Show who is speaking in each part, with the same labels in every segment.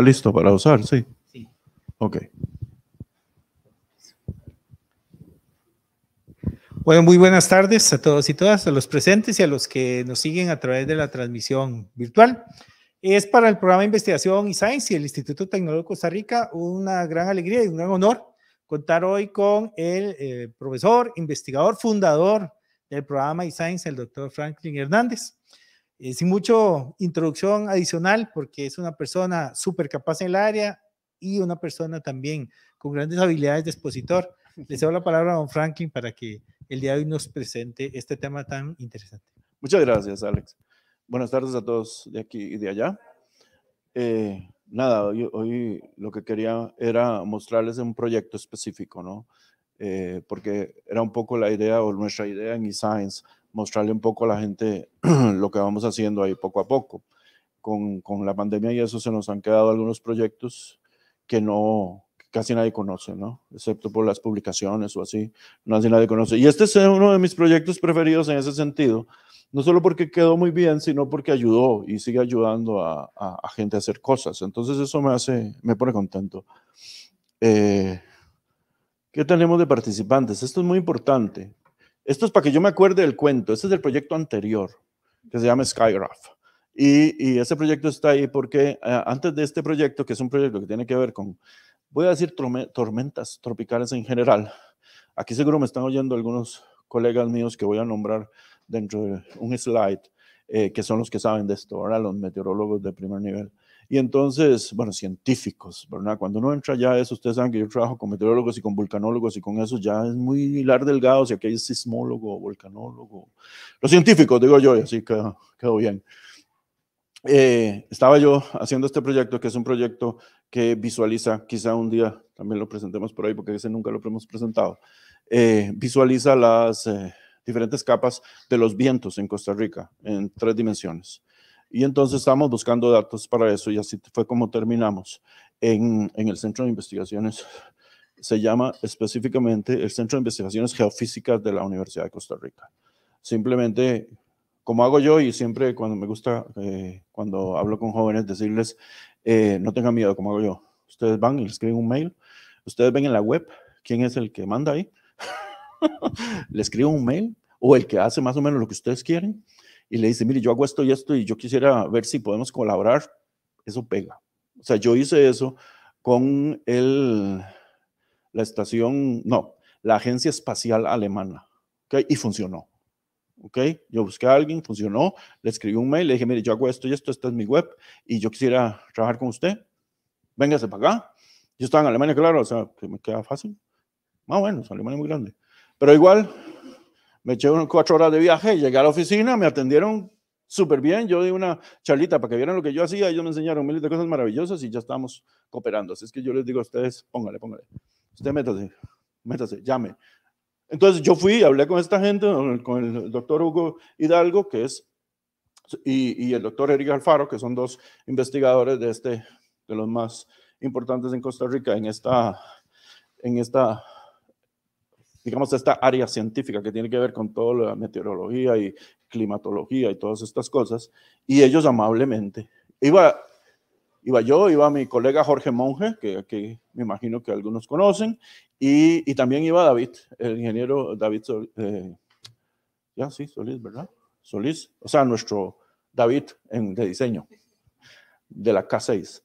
Speaker 1: listo para usar, sí. Sí. Ok.
Speaker 2: Bueno, muy buenas tardes a todos y todas, a los presentes y a los que nos siguen a través de la transmisión virtual. Es para el programa de investigación y science y el Instituto Tecnológico de Costa Rica una gran alegría y un gran honor contar hoy con el eh, profesor, investigador, fundador del programa y science el doctor Franklin Hernández. Eh, sin mucho introducción adicional, porque es una persona súper capaz en el área y una persona también con grandes habilidades de expositor. Les doy la palabra a don Franklin para que el día de hoy nos presente este tema tan interesante.
Speaker 1: Muchas gracias, Alex. Buenas tardes a todos de aquí y de allá. Eh, nada, hoy, lo que quería era mostrarles un proyecto específico, ¿no? Eh, porque era un poco la idea o nuestra idea en eScience mostrarle un poco a la gente lo que vamos haciendo ahí poco a poco. Con, la pandemia y eso se nos han quedado algunos proyectos que no casi nadie conoce, ¿no? Excepto por las publicaciones o así, casi nadie conoce. Y este es uno de mis proyectos preferidos en ese sentido, no solo porque quedó muy bien, sino porque ayudó y sigue ayudando a, a, gente a hacer cosas. Entonces eso me hace, me pone contento. Eh, ¿Qué tenemos de participantes? Esto es muy importante esto es para que yo me acuerde del cuento. Este es el proyecto anterior, que se llama Skygraph. Y, ese proyecto está ahí porque eh, antes de este proyecto, que es un proyecto que tiene que ver con, voy a decir, tormentas tropicales en general. Aquí seguro me están oyendo algunos colegas míos que voy a nombrar dentro de un slide, eh, que son los que saben de esto, ahora los meteorólogos de primer nivel. Y entonces, bueno, científicos, ¿verdad? Cuando uno entra ya eso, ustedes saben que yo trabajo con meteorólogos y con vulcanólogos y con eso ya es muy hilar delgado, si aquí hay sismólogo, volcanólogo, los científicos, digo yo, así que quedó bien. Eh, estaba yo haciendo este proyecto, que es un proyecto que visualiza, quizá un día también lo presentemos por ahí, porque ese nunca lo hemos presentado, eh, visualiza las eh, diferentes capas de los vientos en Costa Rica en tres dimensiones. Y entonces estamos buscando datos para eso y así fue como terminamos en, en el Centro de Investigaciones. Se llama específicamente el Centro de Investigaciones Geofísicas de la Universidad de Costa Rica. Simplemente, como hago yo y siempre cuando me gusta, eh, cuando hablo con jóvenes, decirles, eh, no tengan miedo, como hago yo. Ustedes van y les escriben un mail, ustedes ven en la web quién es el que manda ahí, le escribo un mail o el que hace más o menos lo que ustedes quieren y le dice, mire, yo hago esto y esto y yo quisiera ver si podemos colaborar, eso pega. O sea, yo hice eso con el, la estación, no, la Agencia Espacial Alemana, ¿okay? y funcionó. ¿ok? Yo busqué a alguien, funcionó, le escribí un mail, le dije, mire, yo hago esto y esto, esta es mi web, y yo quisiera trabajar con usted, véngase para acá. Yo estaba en Alemania, claro, o sea, que me queda fácil. Más ah, o menos, Alemania es muy grande. Pero igual, me eché unas cuatro horas de viaje, llegué a la oficina, me atendieron súper bien, yo di una charlita para que vieran lo que yo hacía, ellos me enseñaron miles de cosas maravillosas y ya estamos cooperando. Así es que yo les digo a ustedes, póngale, póngale, usted métase, métase, llame. Entonces yo fui, hablé con esta gente, con el doctor Hugo Hidalgo, que es, y, el doctor Eric Alfaro, que son dos investigadores de este, de los más importantes en Costa Rica en esta, en esta digamos, esta área científica que tiene que ver con toda la meteorología y climatología y todas estas cosas, y ellos amablemente, iba, iba yo, iba mi colega Jorge Monge, que aquí me imagino que algunos conocen, y, y también iba David, el ingeniero David eh, ya sí, Solís, ¿verdad? Solís, o sea, nuestro David en, de diseño de la K6.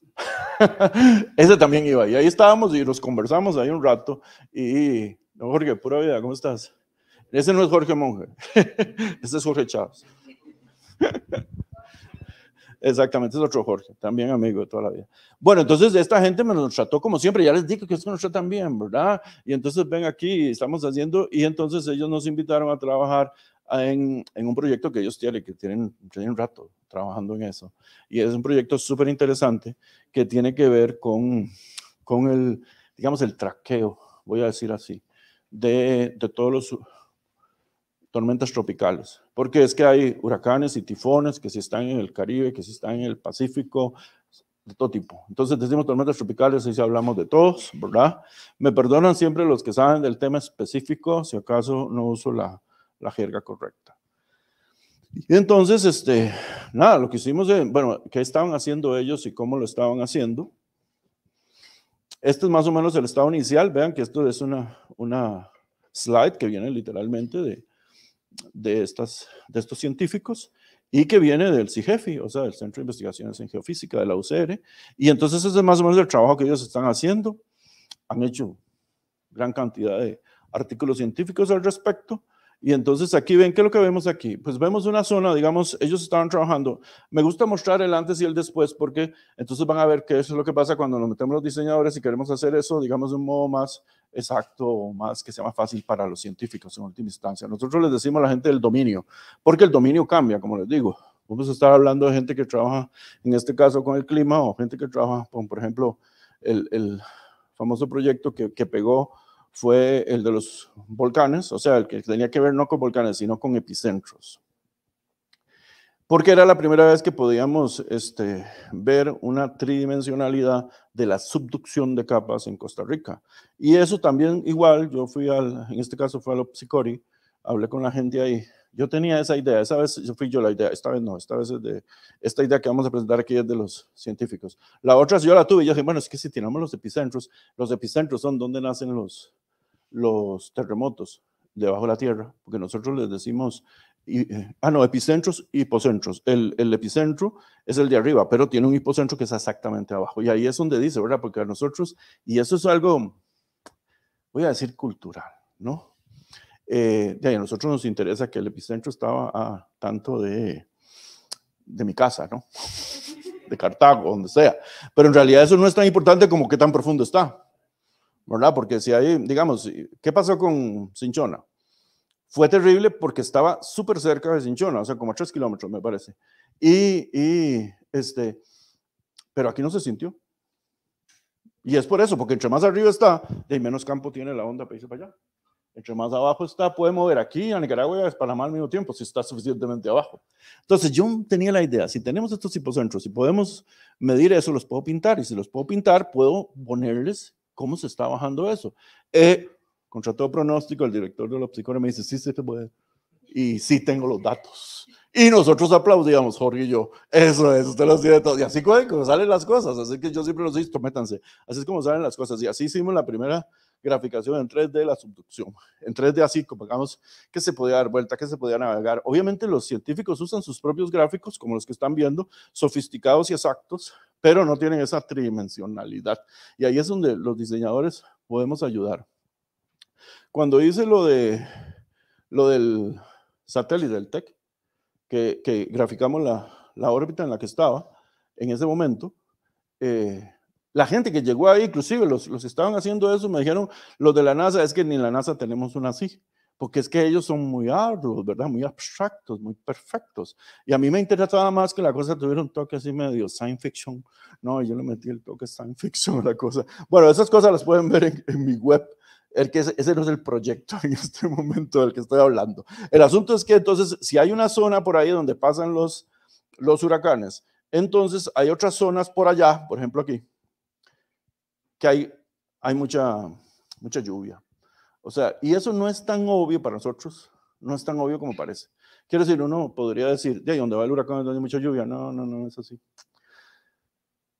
Speaker 1: Ese también iba, y ahí estábamos y nos conversamos ahí un rato, y Jorge, pura vida, ¿cómo estás? Ese no es Jorge Monge, ese es Jorge Chávez. Exactamente, es otro Jorge, también amigo de toda la vida. Bueno, entonces esta gente me nos trató como siempre, ya les dije que esto nos tratan bien, ¿verdad? Y entonces ven aquí, estamos haciendo, y entonces ellos nos invitaron a trabajar en, un proyecto que ellos tienen, que tienen, un rato trabajando en eso. Y es un proyecto súper interesante que tiene que ver con, con el, digamos, el traqueo, voy a decir así, de, todos los tormentas tropicales, porque es que hay huracanes y tifones que si están en el Caribe, que si están en el Pacífico, de todo tipo. Entonces decimos tormentas tropicales y si hablamos de todos, ¿verdad? Me perdonan siempre los que saben del tema específico si acaso no uso la, jerga correcta. entonces, este, nada, lo que hicimos, eh, bueno, qué estaban haciendo ellos y cómo lo estaban haciendo. Este es más o menos el estado inicial. Vean que esto es una, una slide que viene literalmente de, de, estas, de estos científicos y que viene del CIGEFI, o sea, del Centro de Investigaciones en Geofísica de la UCR. Y entonces ese es más o menos el trabajo que ellos están haciendo. Han hecho gran cantidad de artículos científicos al respecto y entonces aquí ven, ¿qué es lo que vemos aquí? Pues vemos una zona, digamos, ellos estaban trabajando. Me gusta mostrar el antes y el después porque entonces van a ver qué es lo que pasa cuando nos metemos los diseñadores y queremos hacer eso, digamos, de un modo más exacto o más que sea más fácil para los científicos en última instancia. Nosotros les decimos a la gente del dominio, porque el dominio cambia, como les digo. Vamos a estar hablando de gente que trabaja, en este caso, con el clima o gente que trabaja con, por ejemplo, el, famoso proyecto que, que pegó fue el de los volcanes, o sea, el que tenía que ver no con volcanes, sino con epicentros. Porque era la primera vez que podíamos este, ver una tridimensionalidad de la subducción de capas en Costa Rica. Y eso también igual, yo fui al, en este caso fue al Opsicori, hablé con la gente ahí. Yo tenía esa idea, esa vez fui yo la idea, esta vez no, esta vez es de esta idea que vamos a presentar aquí es de los científicos. La otra yo la tuve, yo dije, bueno, es que si tiramos los epicentros, los epicentros son donde nacen los, los terremotos debajo de la tierra, porque nosotros les decimos, y, eh, ah, no, epicentros hipocentros. El, epicentro es el de arriba, pero tiene un hipocentro que es exactamente abajo. Y ahí es donde dice, ¿verdad? Porque a nosotros, y eso es algo, voy a decir cultural, ¿no? Eh, a nosotros nos interesa que el epicentro estaba a tanto de, de mi casa, ¿no? De Cartago, donde sea. Pero en realidad eso no es tan importante como qué tan profundo está. ¿verdad? Porque si hay, digamos, ¿qué pasó con Cinchona? Fue terrible porque estaba súper cerca de Cinchona, o sea, como a tres kilómetros, me parece. Y, y, este, pero aquí no se sintió. Y es por eso, porque entre más arriba está, de menos campo tiene la onda para irse para allá. Entre más abajo está, puede mover aquí a Nicaragua y a Panamá al mismo tiempo, si está suficientemente abajo. Entonces, yo tenía la idea, si tenemos estos hipocentros, si podemos medir eso, los puedo pintar, y si los puedo pintar, puedo ponerles ¿Cómo se está bajando eso? Eh, contra todo pronóstico, el director de la psicóloga me dice, sí, sí se puede. Y sí tengo los datos. Y nosotros aplaudíamos, Jorge y yo. Eso es, usted lo tiene todo. Y así como salen las cosas. Así que yo siempre los visto, métanse. Así es como salen las cosas. Y así hicimos la primera graficación en 3D la subducción. En 3D así, como que se podía dar vuelta, que se podía navegar. Obviamente los científicos usan sus propios gráficos, como los que están viendo, sofisticados y exactos, pero no tienen esa tridimensionalidad. Y ahí es donde los diseñadores podemos ayudar. Cuando hice lo, de, lo del satélite del TEC, que, graficamos la, órbita en la que estaba en ese momento, eh, la gente que llegó ahí, inclusive los, que estaban haciendo eso, me dijeron, los de la NASA, es que ni la NASA tenemos una así porque es que ellos son muy arduos, ¿verdad? Muy abstractos, muy perfectos. Y a mí me interesaba más que la cosa tuviera un toque así medio science fiction. No, yo le metí el toque science fiction a la cosa. Bueno, esas cosas las pueden ver en, mi web. El que ese, no es el proyecto en este momento del que estoy hablando. El asunto es que entonces, si hay una zona por ahí donde pasan los, los huracanes, entonces hay otras zonas por allá, por ejemplo aquí, que hay, hay mucha, mucha lluvia, o sea, y eso no es tan obvio para nosotros, no es tan obvio como parece. Quiero decir, uno podría decir, de ahí donde va el huracán, donde hay mucha lluvia. No, no, no, es así.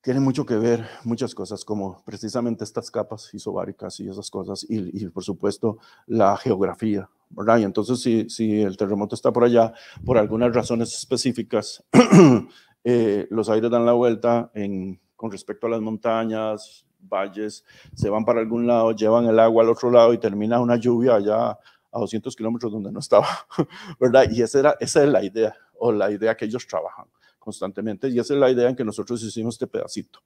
Speaker 1: Tiene mucho que ver muchas cosas, como precisamente estas capas isobáricas y esas cosas, y, por supuesto la geografía, ¿verdad? Y entonces, si, si, el terremoto está por allá, por algunas razones específicas, eh, los aires dan la vuelta en, con respecto a las montañas, valles, se van para algún lado, llevan el agua al otro lado y termina una lluvia allá a 200 kilómetros donde no estaba, ¿verdad? Y esa, es la idea, o la idea que ellos trabajan constantemente, y esa es la idea en que nosotros hicimos este pedacito.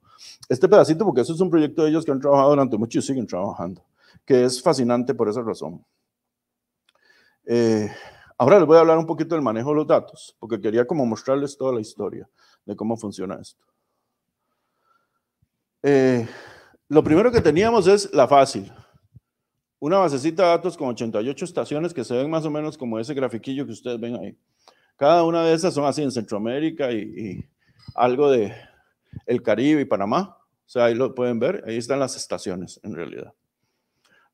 Speaker 1: Este pedacito, porque eso es un proyecto de ellos que han trabajado durante mucho y siguen trabajando, que es fascinante por esa razón. Eh, ahora les voy a hablar un poquito del manejo de los datos, porque quería como mostrarles toda la historia de cómo funciona esto. Eh, lo primero que teníamos es la fácil. Una basecita de datos con 88 estaciones que se ven más o menos como ese grafiquillo que ustedes ven ahí. Cada una de esas son así en Centroamérica y, algo de el Caribe y Panamá. O sea, ahí lo pueden ver, ahí están las estaciones en realidad.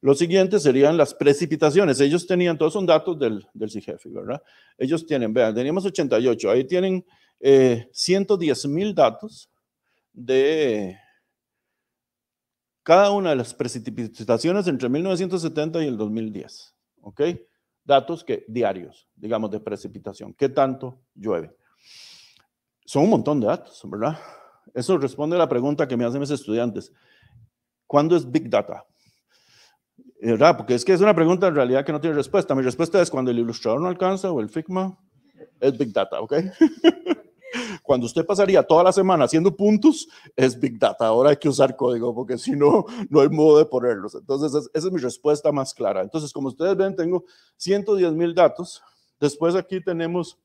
Speaker 1: Lo siguiente serían las precipitaciones. Ellos tenían, todos son datos del, del CIGEFI, ¿verdad? Ellos tienen, vean, teníamos 88, ahí tienen eh, 110 mil datos de cada una de las precipitaciones entre 1970 y el 2010. ¿Ok? Datos que, diarios, digamos, de precipitación. ¿Qué tanto llueve? Son un montón de datos, ¿verdad? Eso responde a la pregunta que me hacen mis estudiantes. ¿Cuándo es Big Data? Eh, ¿Verdad? Porque es que es una pregunta en realidad que no tiene respuesta. Mi respuesta es cuando el ilustrador no alcanza o el Figma, es Big Data, ¿ok? Cuando usted pasaría toda la semana haciendo puntos, es Big Data. Ahora hay que usar código porque si no, no hay modo de ponerlos. Entonces, esa es mi respuesta más clara. Entonces, como ustedes ven, tengo 110 mil datos. Después aquí tenemos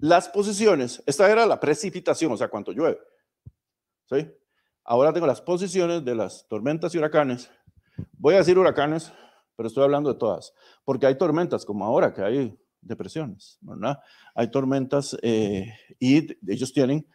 Speaker 1: las posiciones. Esta era la precipitación, o sea, cuánto llueve. ¿Sí? Ahora tengo las posiciones de las tormentas y huracanes. Voy a decir huracanes, pero estoy hablando de todas, porque hay tormentas como ahora, que hay depresiones, ¿verdad? Hay tormentas eh, y ellos tienen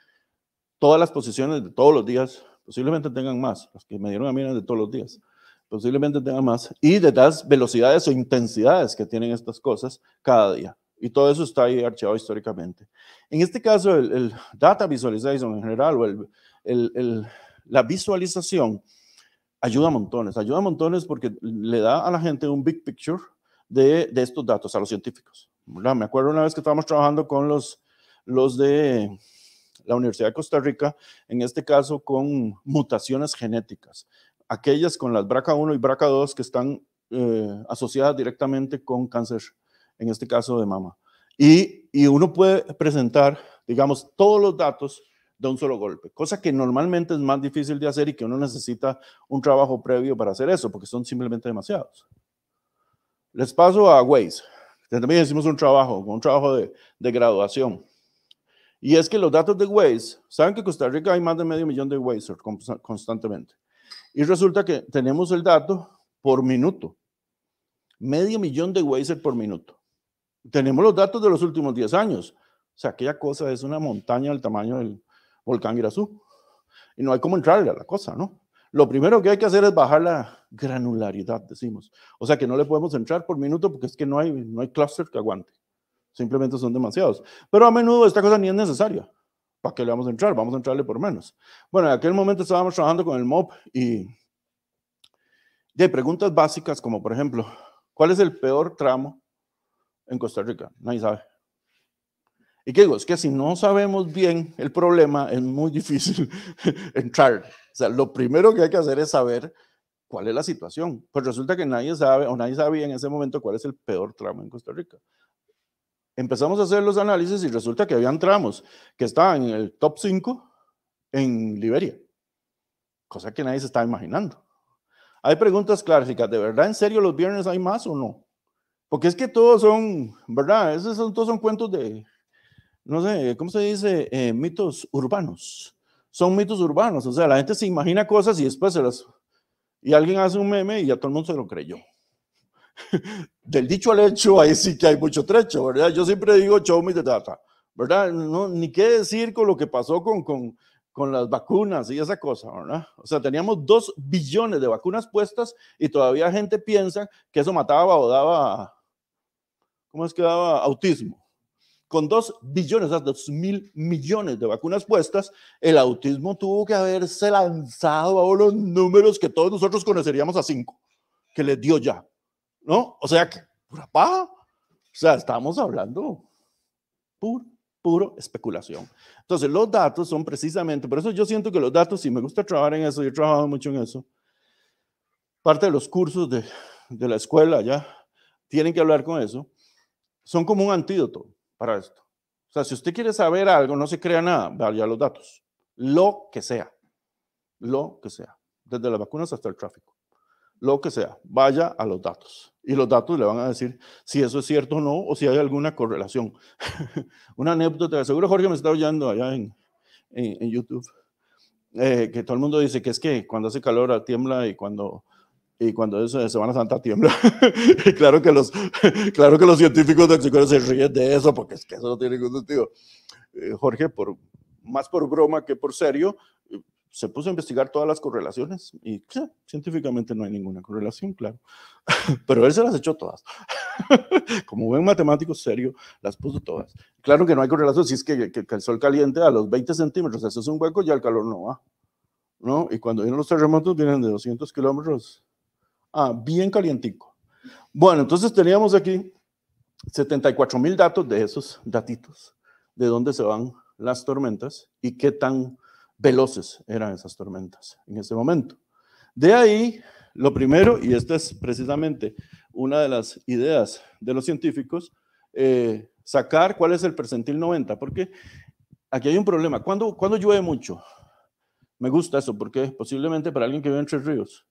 Speaker 1: todas las posiciones de todos los días, posiblemente tengan más, los que me dieron a mí eran de todos los días, posiblemente tengan más, y de las velocidades o intensidades que tienen estas cosas cada día. Y todo eso está ahí archivado históricamente. En este caso, el, data visualization en general o el, el, la visualización ayuda a montones, ayuda a montones porque le da a la gente un big picture de, de estos datos, a los científicos. Me acuerdo una vez que estábamos trabajando con los, los de la Universidad de Costa Rica, en este caso con mutaciones genéticas, aquellas con las BRCA1 y BRCA2 que están eh, asociadas directamente con cáncer, en este caso de mama. Y, y uno puede presentar, digamos, todos los datos de un solo golpe, cosa que normalmente es más difícil de hacer y que uno necesita un trabajo previo para hacer eso, porque son simplemente demasiados. Les paso a Waze. También hicimos un trabajo, un trabajo de, de graduación. Y es que los datos de Waze, saben que en Costa Rica hay más de medio millón de Waze constantemente. Y resulta que tenemos el dato por minuto. Medio millón de Waze por minuto. Tenemos los datos de los últimos 10 años. O sea, aquella cosa es una montaña del tamaño del volcán Irazú. Y no hay cómo entrarle a la cosa, ¿no? Lo primero que hay que hacer es bajar la, granularidad, decimos. O sea que no le podemos entrar por minuto porque es que no hay, no hay cluster que aguante. Simplemente son demasiados. Pero a menudo esta cosa ni es necesaria. ¿Para qué le vamos a entrar? Vamos a entrarle por menos. Bueno, en aquel momento estábamos trabajando con el MOB y, y hay preguntas básicas como, por ejemplo, ¿cuál es el peor tramo en Costa Rica? Nadie sabe. ¿Y qué digo? Es que si no sabemos bien el problema, es muy difícil entrar. O sea, lo primero que hay que hacer es saber cuál es la situación. Pues resulta que nadie sabe o nadie sabía en ese momento cuál es el peor tramo en Costa Rica. Empezamos a hacer los análisis y resulta que habían tramos que estaban en el top 5 en Liberia, cosa que nadie se estaba imaginando. Hay preguntas clásicas, ¿de verdad en serio los viernes hay más o no? Porque es que todos son, ¿verdad? Esos son, todos son cuentos de, no sé, ¿cómo se dice? Eh, mitos urbanos. Son mitos urbanos, o sea, la gente se imagina cosas y después se las y alguien hace un meme y ya todo el mundo se lo creyó. Del dicho al hecho, ahí sí que hay mucho trecho, ¿verdad? Yo siempre digo show me the data, ¿verdad? No, ni qué decir con lo que pasó con, con, con las vacunas y esa cosa, ¿verdad? O sea, teníamos dos billones de vacunas puestas y todavía gente piensa que eso mataba o daba, ¿cómo es que daba? Autismo con 2 billones, o sea, 2 mil millones de vacunas puestas, el autismo tuvo que haberse lanzado a los números que todos nosotros conoceríamos a 5, que les dio ya, ¿no? O sea, que pura paja. O sea, estamos hablando puro, puro especulación. Entonces, los datos son precisamente, por eso yo siento que los datos, y me gusta trabajar en eso, yo he trabajado mucho en eso, parte de los cursos de, de la escuela ya tienen que hablar con eso, son como un antídoto para esto. O sea, si usted quiere saber algo, no se crea nada, vaya a los datos. Lo que sea. Lo que sea. Desde las vacunas hasta el tráfico. Lo que sea. Vaya a los datos. Y los datos le van a decir si eso es cierto o no, o si hay alguna correlación. Una anécdota. Seguro Jorge me está oyendo allá en, YouTube. Eh, que todo el mundo dice que es que cuando hace calor tiembla y cuando y cuando eso de Semana Santa tiembla, claro, que los, claro que los científicos del psicólogo se ríen de eso, porque es que eso no tiene ningún sentido. Eh, Jorge, por, más por broma que por serio, eh, se puso a investigar todas las correlaciones y científicamente no hay ninguna correlación, claro. Pero él se las echó todas. Como buen matemático serio, las puso todas. Claro que no hay correlación, si es que, el sol caliente a los 20 centímetros, eso es un hueco, ya el calor no va. ¿no? Y cuando vienen los terremotos, vienen de 200 kilómetros ah, bien calientico. Bueno, entonces teníamos aquí 74 mil datos de esos datitos, de dónde se van las tormentas y qué tan veloces eran esas tormentas en ese momento. De ahí, lo primero, y esta es precisamente una de las ideas de los científicos, eh, sacar cuál es el percentil 90, porque aquí hay un problema. Cuando, cuando llueve mucho, me gusta eso, porque posiblemente para alguien que vive en Tres Ríos,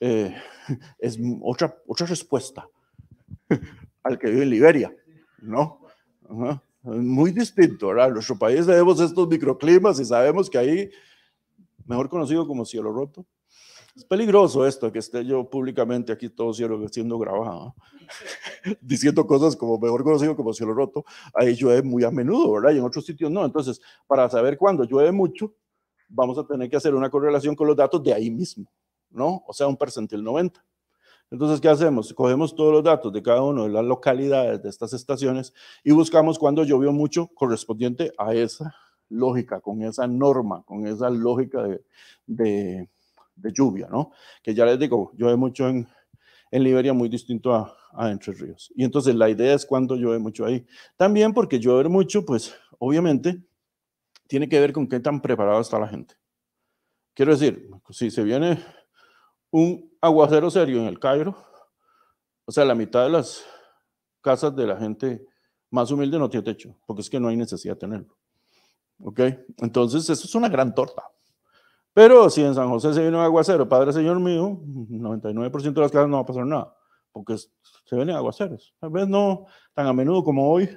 Speaker 1: eh, es otra, otra respuesta al que vive en Liberia, ¿no? Muy distinto, ¿verdad? En nuestro país tenemos estos microclimas y sabemos que ahí, mejor conocido como cielo roto, es peligroso esto, que esté yo públicamente aquí todo cielo siendo grabado, diciendo cosas como mejor conocido como cielo roto. Ahí llueve muy a menudo, ¿verdad? Y en otros sitios no. Entonces, para saber cuándo llueve mucho, vamos a tener que hacer una correlación con los datos de ahí mismo. ¿no? O sea, un percentil 90. Entonces, ¿qué hacemos? Cogemos todos los datos de cada una de las localidades de estas estaciones y buscamos cuando llovió mucho correspondiente a esa lógica, con esa norma, con esa lógica de, lluvia, ¿no? Que ya les digo, llueve mucho en, en Liberia, muy distinto a, Entre Ríos. Y entonces la idea es cuando llueve mucho ahí. También porque llover mucho, pues obviamente tiene que ver con qué tan preparado está la gente. Quiero decir, si se viene un aguacero serio en el Cairo, o sea, la mitad de las casas de la gente más humilde no tiene techo, porque es que no hay necesidad de tenerlo. ¿Ok? Entonces, eso es una gran torta. Pero si en San José se viene un aguacero, Padre Señor mío, 99% de las casas no va a pasar nada, porque se vienen aguaceros. Tal vez no tan a menudo como hoy,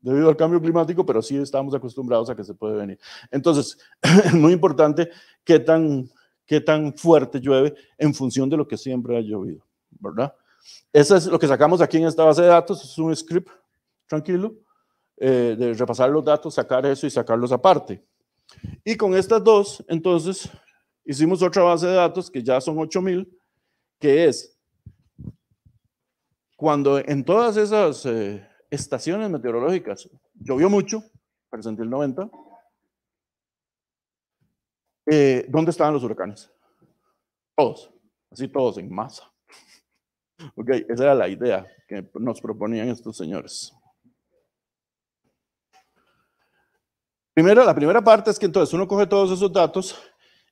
Speaker 1: debido al cambio climático, pero sí estamos acostumbrados a que se puede venir. Entonces, es muy importante qué tan qué tan fuerte llueve en función de lo que siempre ha llovido, ¿verdad? Eso es lo que sacamos aquí en esta base de datos, es un script tranquilo, eh, de repasar los datos, sacar eso y sacarlos aparte. Y con estas dos, entonces, hicimos otra base de datos que ya son 8000, que es cuando en todas esas eh, estaciones meteorológicas llovió mucho, presenté el 90, eh, ¿Dónde estaban los huracanes? Todos, así todos en masa. Ok, esa era la idea que nos proponían estos señores. Primero, la primera parte es que entonces uno coge todos esos datos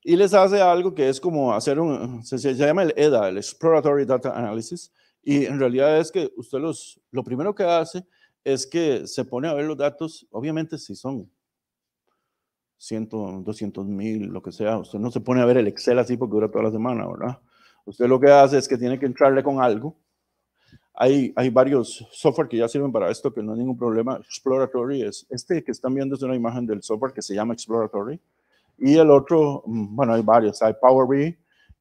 Speaker 1: y les hace algo que es como hacer un, se llama el EDA, el Exploratory Data Analysis, y en realidad es que usted los, lo primero que hace es que se pone a ver los datos, obviamente si son 100, 200 mil, lo que sea. Usted no se pone a ver el Excel así porque dura toda la semana, ¿verdad? Usted lo que hace es que tiene que entrarle con algo. Hay, hay varios software que ya sirven para esto, que no hay ningún problema. Exploratory es este que están viendo, es una imagen del software que se llama Exploratory. Y el otro, mm, bueno, hay varios. Hay Power BI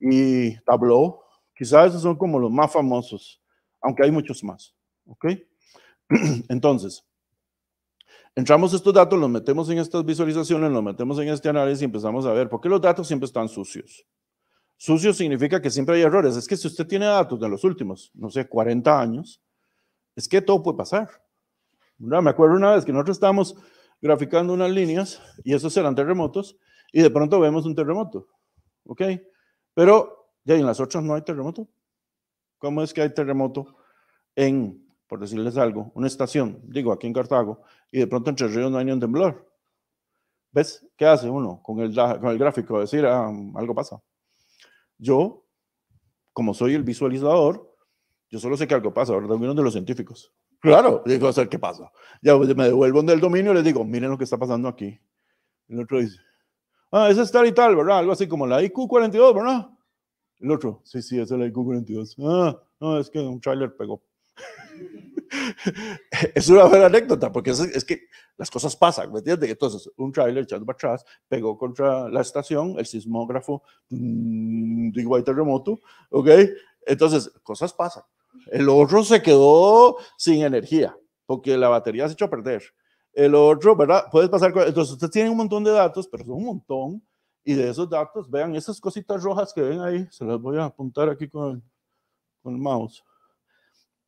Speaker 1: y Tableau. Quizás esos son como los más famosos, aunque hay muchos más. ¿Ok? Entonces, entramos estos datos, los metemos en estas visualizaciones, los metemos en este análisis y empezamos a ver por qué los datos siempre están sucios. Sucio significa que siempre hay errores. Es que si usted tiene datos de los últimos, no sé, 40 años, es que todo puede pasar. Me acuerdo una vez que nosotros estábamos graficando unas líneas y esos eran terremotos y de pronto vemos un terremoto. ¿Ok? Pero ya en las otras no hay terremoto. ¿Cómo es que hay terremoto en por decirles algo, una estación, digo, aquí en Cartago, y de pronto entre ríos no hay ni un temblor. ¿Ves? ¿Qué hace uno con el, con el gráfico? Decir, ah, algo pasa. Yo, como soy el visualizador, yo solo sé que algo pasa, ahora también de los científicos. Claro, digo, a ver qué pasa. Ya pues, me devuelvo del dominio y les digo, miren lo que está pasando aquí. El otro dice, ah, es tal y tal, ¿verdad? Algo así como la IQ42, ¿verdad? El otro, sí, sí, es la IQ42. Ah, no, es que un trailer pegó. es una buena anécdota, porque es, que las cosas pasan, ¿me entiendes? Entonces, un trailer echando para atrás pegó contra la estación, el sismógrafo, de mm, digo, terremoto, ¿ok? Entonces, cosas pasan. El otro se quedó sin energía, porque la batería se echó a perder. El otro, ¿verdad? puede pasar. Con... Entonces, ustedes tienen un montón de datos, pero son un montón. Y de esos datos, vean esas cositas rojas que ven ahí, se las voy a apuntar aquí con con el mouse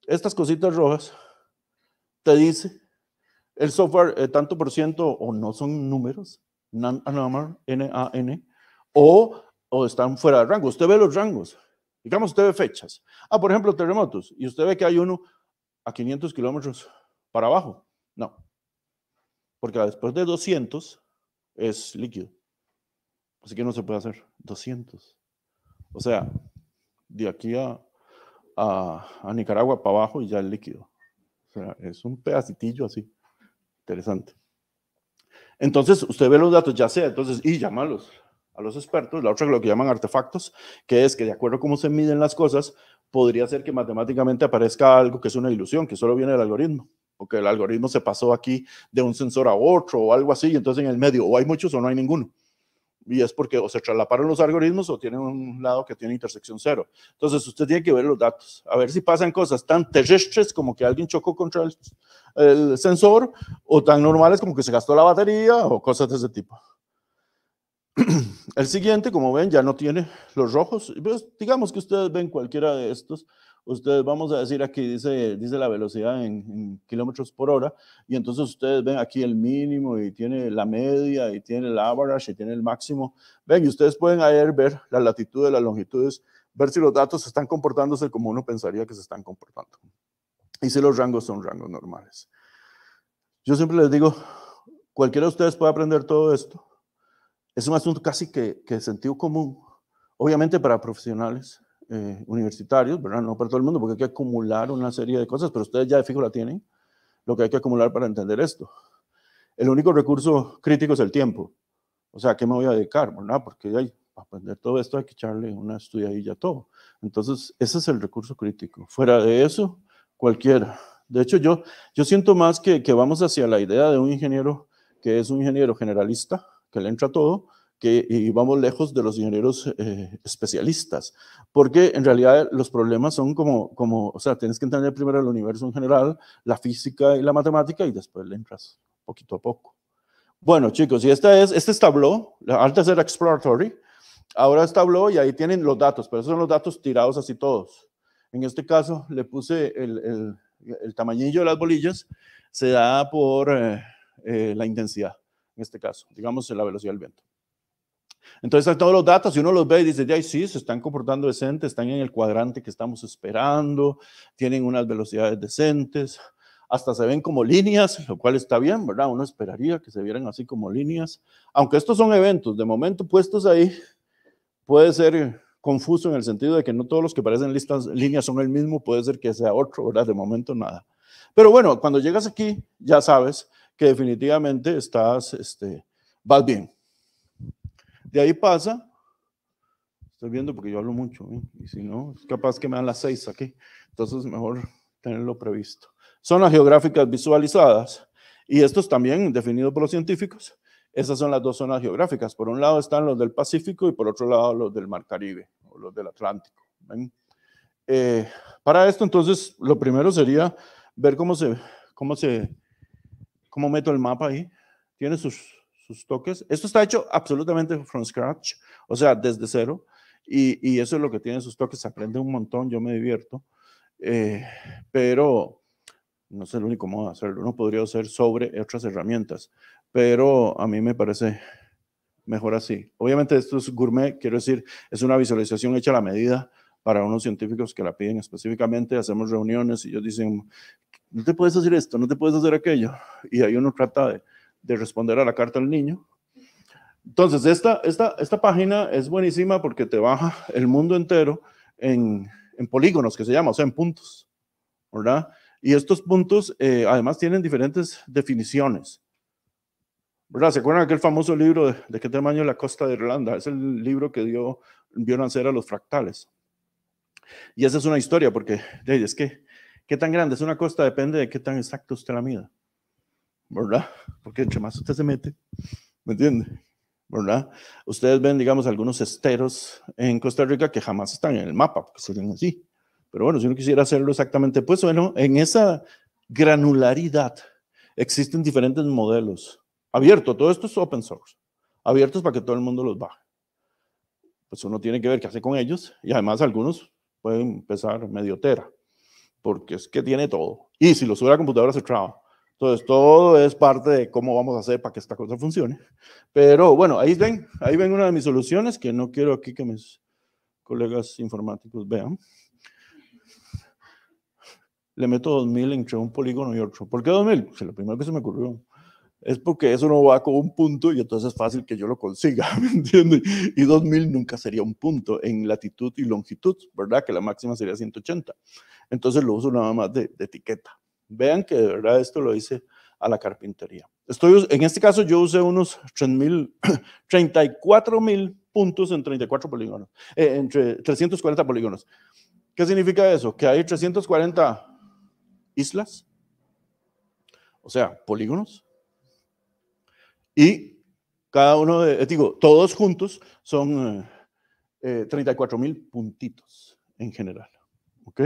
Speaker 1: estas cositas rojas, te dice el software eh, tanto por ciento o no son números, n n o, o están fuera de rango. Usted ve los rangos. Digamos, usted ve fechas. Ah, por ejemplo, terremotos. Y usted ve que hay uno a 500 kilómetros para abajo. No. Porque después de 200 es líquido. Así que no se puede hacer 200. O sea, de aquí a a, Nicaragua para abajo y ya el líquido. O sea, es un pedacitillo así. Interesante. Entonces, usted ve los datos, ya sea, entonces, y llámalos a los expertos, la otra lo que llaman artefactos, que es que de acuerdo a cómo se miden las cosas, podría ser que matemáticamente aparezca algo que es una ilusión, que solo viene del algoritmo, o que el algoritmo se pasó aquí de un sensor a otro o algo así, y entonces en el medio o hay muchos o no hay ninguno. Y es porque o se traslaparon los algoritmos o tienen un lado que tiene intersección cero. Entonces usted tiene que ver los datos, a ver si pasan cosas tan terrestres como que alguien chocó contra el, sensor o tan normales como que se gastó la batería o cosas de ese tipo. El siguiente, como ven, ya no tiene los rojos. Pues, digamos que ustedes ven cualquiera de estos ustedes vamos a decir aquí, dice, dice la velocidad en, kilómetros por hora, y entonces ustedes ven aquí el mínimo y tiene la media y tiene el average y tiene el máximo. Ven, y ustedes pueden ayer ver la latitud de las longitudes, ver si los datos están comportándose como uno pensaría que se están comportando. Y si los rangos son rangos normales. Yo siempre les digo, cualquiera de ustedes puede aprender todo esto. Es un asunto casi que, que sentido común, obviamente para profesionales, eh, universitarios, ¿verdad? No para todo el mundo, porque hay que acumular una serie de cosas, pero ustedes ya de fijo la tienen, lo que hay que acumular para entender esto. El único recurso crítico es el tiempo. O sea, qué me voy a dedicar? no? Porque hay, para aprender todo esto hay que echarle una estudiadilla a todo. Entonces, ese es el recurso crítico. Fuera de eso, cualquiera. De hecho, yo, yo siento más que, que vamos hacia la idea de un ingeniero que es un ingeniero generalista, que le entra todo, que y vamos lejos de los ingenieros eh, especialistas, porque en realidad los problemas son como, como, o sea, tienes que entender primero el universo en general, la física y la matemática, y después le entras poquito a poco. Bueno, chicos, y esta es, este es Tableau, la Alta Era Exploratory, ahora es Tableau y ahí tienen los datos, pero esos son los datos tirados así todos. En este caso le puse el, el, tamañillo de las bolillas, se da por eh, eh, la intensidad, en este caso, digamos la velocidad del viento. Entonces, todos los datos, si uno los ve y dice, ya, sí, se están comportando decentes, están en el cuadrante que estamos esperando, tienen unas velocidades decentes, hasta se ven como líneas, lo cual está bien, ¿verdad? Uno esperaría que se vieran así como líneas. Aunque estos son eventos, de momento puestos ahí, puede ser confuso en el sentido de que no todos los que parecen listas, líneas son el mismo, puede ser que sea otro, ¿verdad? De momento nada. Pero bueno, cuando llegas aquí, ya sabes que definitivamente estás, este, vas bien. De ahí pasa, estoy viendo porque yo hablo mucho, ¿eh? y si no, es capaz que me dan las seis aquí, entonces mejor tenerlo previsto. Zonas geográficas visualizadas, y estos también definidos por los científicos, esas son las dos zonas geográficas. Por un lado están los del Pacífico y por otro lado los del Mar Caribe o los del Atlántico. Eh, para esto, entonces, lo primero sería ver cómo se, cómo se, cómo meto el mapa ahí. Tiene sus toques. Esto está hecho absolutamente from scratch, o sea, desde cero. Y, eso es lo que tiene sus toques. aprende un montón, yo me divierto. Eh, pero no es el único modo de hacerlo. Uno podría hacer sobre otras herramientas. Pero a mí me parece mejor así. Obviamente esto es gourmet, quiero decir, es una visualización hecha a la medida para unos científicos que la piden específicamente, hacemos reuniones y ellos dicen, no te puedes hacer esto, no te puedes hacer aquello, y ahí uno trata de, de responder a la carta del niño. Entonces, esta, esta, esta página es buenísima porque te baja el mundo entero en, polígonos, que se llama, o sea, en puntos, ¿verdad? Y estos puntos eh, además tienen diferentes definiciones. ¿Verdad? ¿Se acuerdan aquel famoso libro de, qué tamaño la costa de Irlanda? Es el libro que dio, vio nacer a los fractales. Y esa es una historia, porque es que qué tan grande es una costa depende de qué tan exacto usted la mida. ¿verdad? Porque entre más usted se mete, ¿me entiende? ¿Verdad? Ustedes ven, digamos, algunos esteros en Costa Rica que jamás están en el mapa, porque serían así. Pero bueno, si uno quisiera hacerlo exactamente, pues bueno, en esa granularidad existen diferentes modelos. Abierto, todo esto es open source. Abiertos para que todo el mundo los baje. Pues uno tiene que ver qué hace con ellos y además algunos pueden empezar medio tera, porque es que tiene todo. Y si lo sube a la computadora se traba. Entonces, todo es parte de cómo vamos a hacer para que esta cosa funcione. Pero bueno, ahí ven, ahí ven una de mis soluciones que no quiero aquí que mis colegas informáticos vean. Le meto 2000 entre un polígono y otro. ¿Por qué 2000? Pues la primera vez se me ocurrió. Es porque eso no va con un punto y entonces es fácil que yo lo consiga, ¿me entiendes? Y 2000 nunca sería un punto en latitud y longitud, ¿verdad? Que la máxima sería 180. Entonces lo uso nada más de etiqueta. Vean que de verdad esto lo hice a la carpintería. Estoy, en este caso yo usé unos 34 mil puntos en 34 polígonos, eh, entre 340 polígonos. ¿Qué significa eso? Que hay 340 islas, o sea, polígonos, y cada uno de, eh, digo, todos juntos son 34.000 eh, 34 mil puntitos en general. ¿Ok?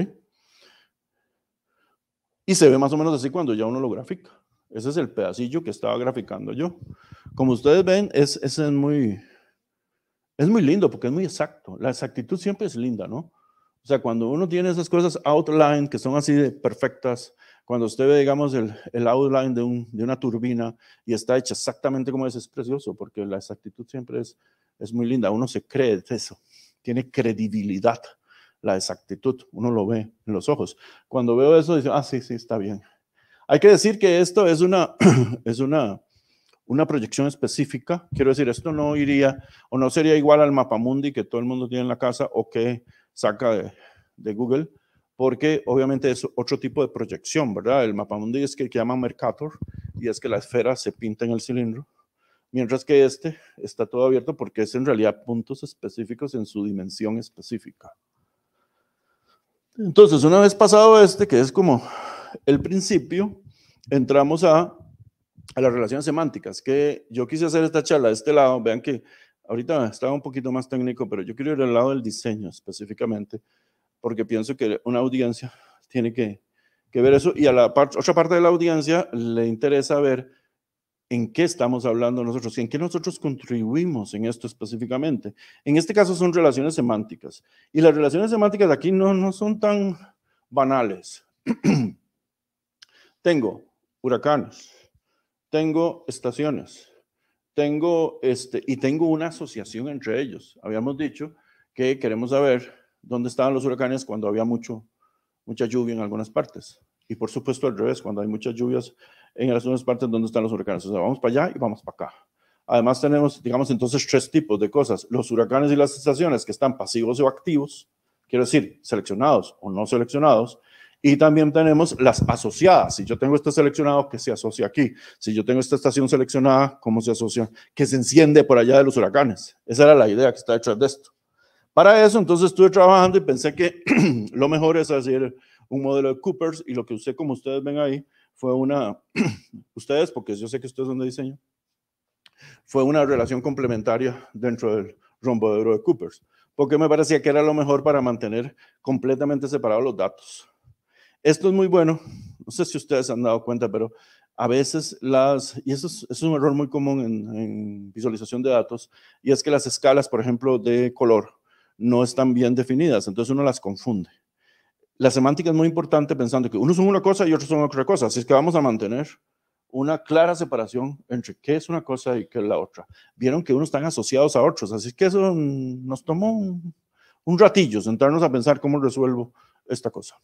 Speaker 1: Y se ve más o menos así cuando ya uno lo grafica. Ese es el pedacillo que estaba graficando yo. Como ustedes ven, es, es muy, es muy lindo porque es muy exacto. La exactitud siempre es linda, ¿no? O sea, cuando uno tiene esas cosas outline que son así de perfectas, cuando usted ve, digamos, el, el outline de, un, de, una turbina y está hecha exactamente como es, es precioso, porque la exactitud siempre es, es muy linda. Uno se cree eso, tiene credibilidad la exactitud, uno lo ve en los ojos. Cuando veo eso, dice, ah, sí, sí, está bien. Hay que decir que esto es una, es una, una proyección específica. Quiero decir, esto no iría o no sería igual al mapamundi que todo el mundo tiene en la casa o que saca de, Google, porque obviamente es otro tipo de proyección, ¿verdad? El mapamundi es que, llama Mercator y es que la esfera se pinta en el cilindro, mientras que este está todo abierto porque es en realidad puntos específicos en su dimensión específica. Entonces, una vez pasado este, que es como el principio, entramos a, a las relaciones semánticas, que yo quise hacer esta charla de este lado, vean que ahorita estaba un poquito más técnico, pero yo quiero ir al lado del diseño específicamente, porque pienso que una audiencia tiene que, que ver eso y a la otra parte de la audiencia le interesa ver en qué estamos hablando nosotros y en qué nosotros contribuimos en esto específicamente. En este caso son relaciones semánticas. Y las relaciones semánticas aquí no, no son tan banales. tengo huracanes, tengo estaciones, tengo este, y tengo una asociación entre ellos. Habíamos dicho que queremos saber dónde estaban los huracanes cuando había mucho, mucha lluvia en algunas partes. Y por supuesto al revés, cuando hay muchas lluvias en las unas partes donde están los huracanes. O sea, vamos para allá y vamos para acá. Además tenemos, digamos, entonces tres tipos de cosas. Los huracanes y las estaciones que están pasivos o activos, quiero decir, seleccionados o no seleccionados. Y también tenemos las asociadas. Si yo tengo este seleccionado, ¿qué se asocia aquí? Si yo tengo esta estación seleccionada, ¿cómo se asocia? Que se enciende por allá de los huracanes. Esa era la idea que está detrás de esto. Para eso, entonces estuve trabajando y pensé que lo mejor es hacer un modelo de Coopers y lo que usé, como ustedes ven ahí, fue una, ustedes, porque yo sé que ustedes son de diseño, fue una relación complementaria dentro del rombo de Coopers, porque me parecía que era lo mejor para mantener completamente separados los datos. Esto es muy bueno, no sé si ustedes han dado cuenta, pero a veces las, y eso es, un error muy común en visualización de datos, y es que las escalas, por ejemplo, de color, no están bien definidas, entonces uno las confunde la semántica es muy importante pensando que unos son una cosa y otros son otra cosa, así es que vamos a mantener una clara separación entre qué es una cosa y qué es la otra. Vieron que unos están asociados a otros, así que eso nos tomó un, ratillo sentarnos a pensar cómo resuelvo esta cosa.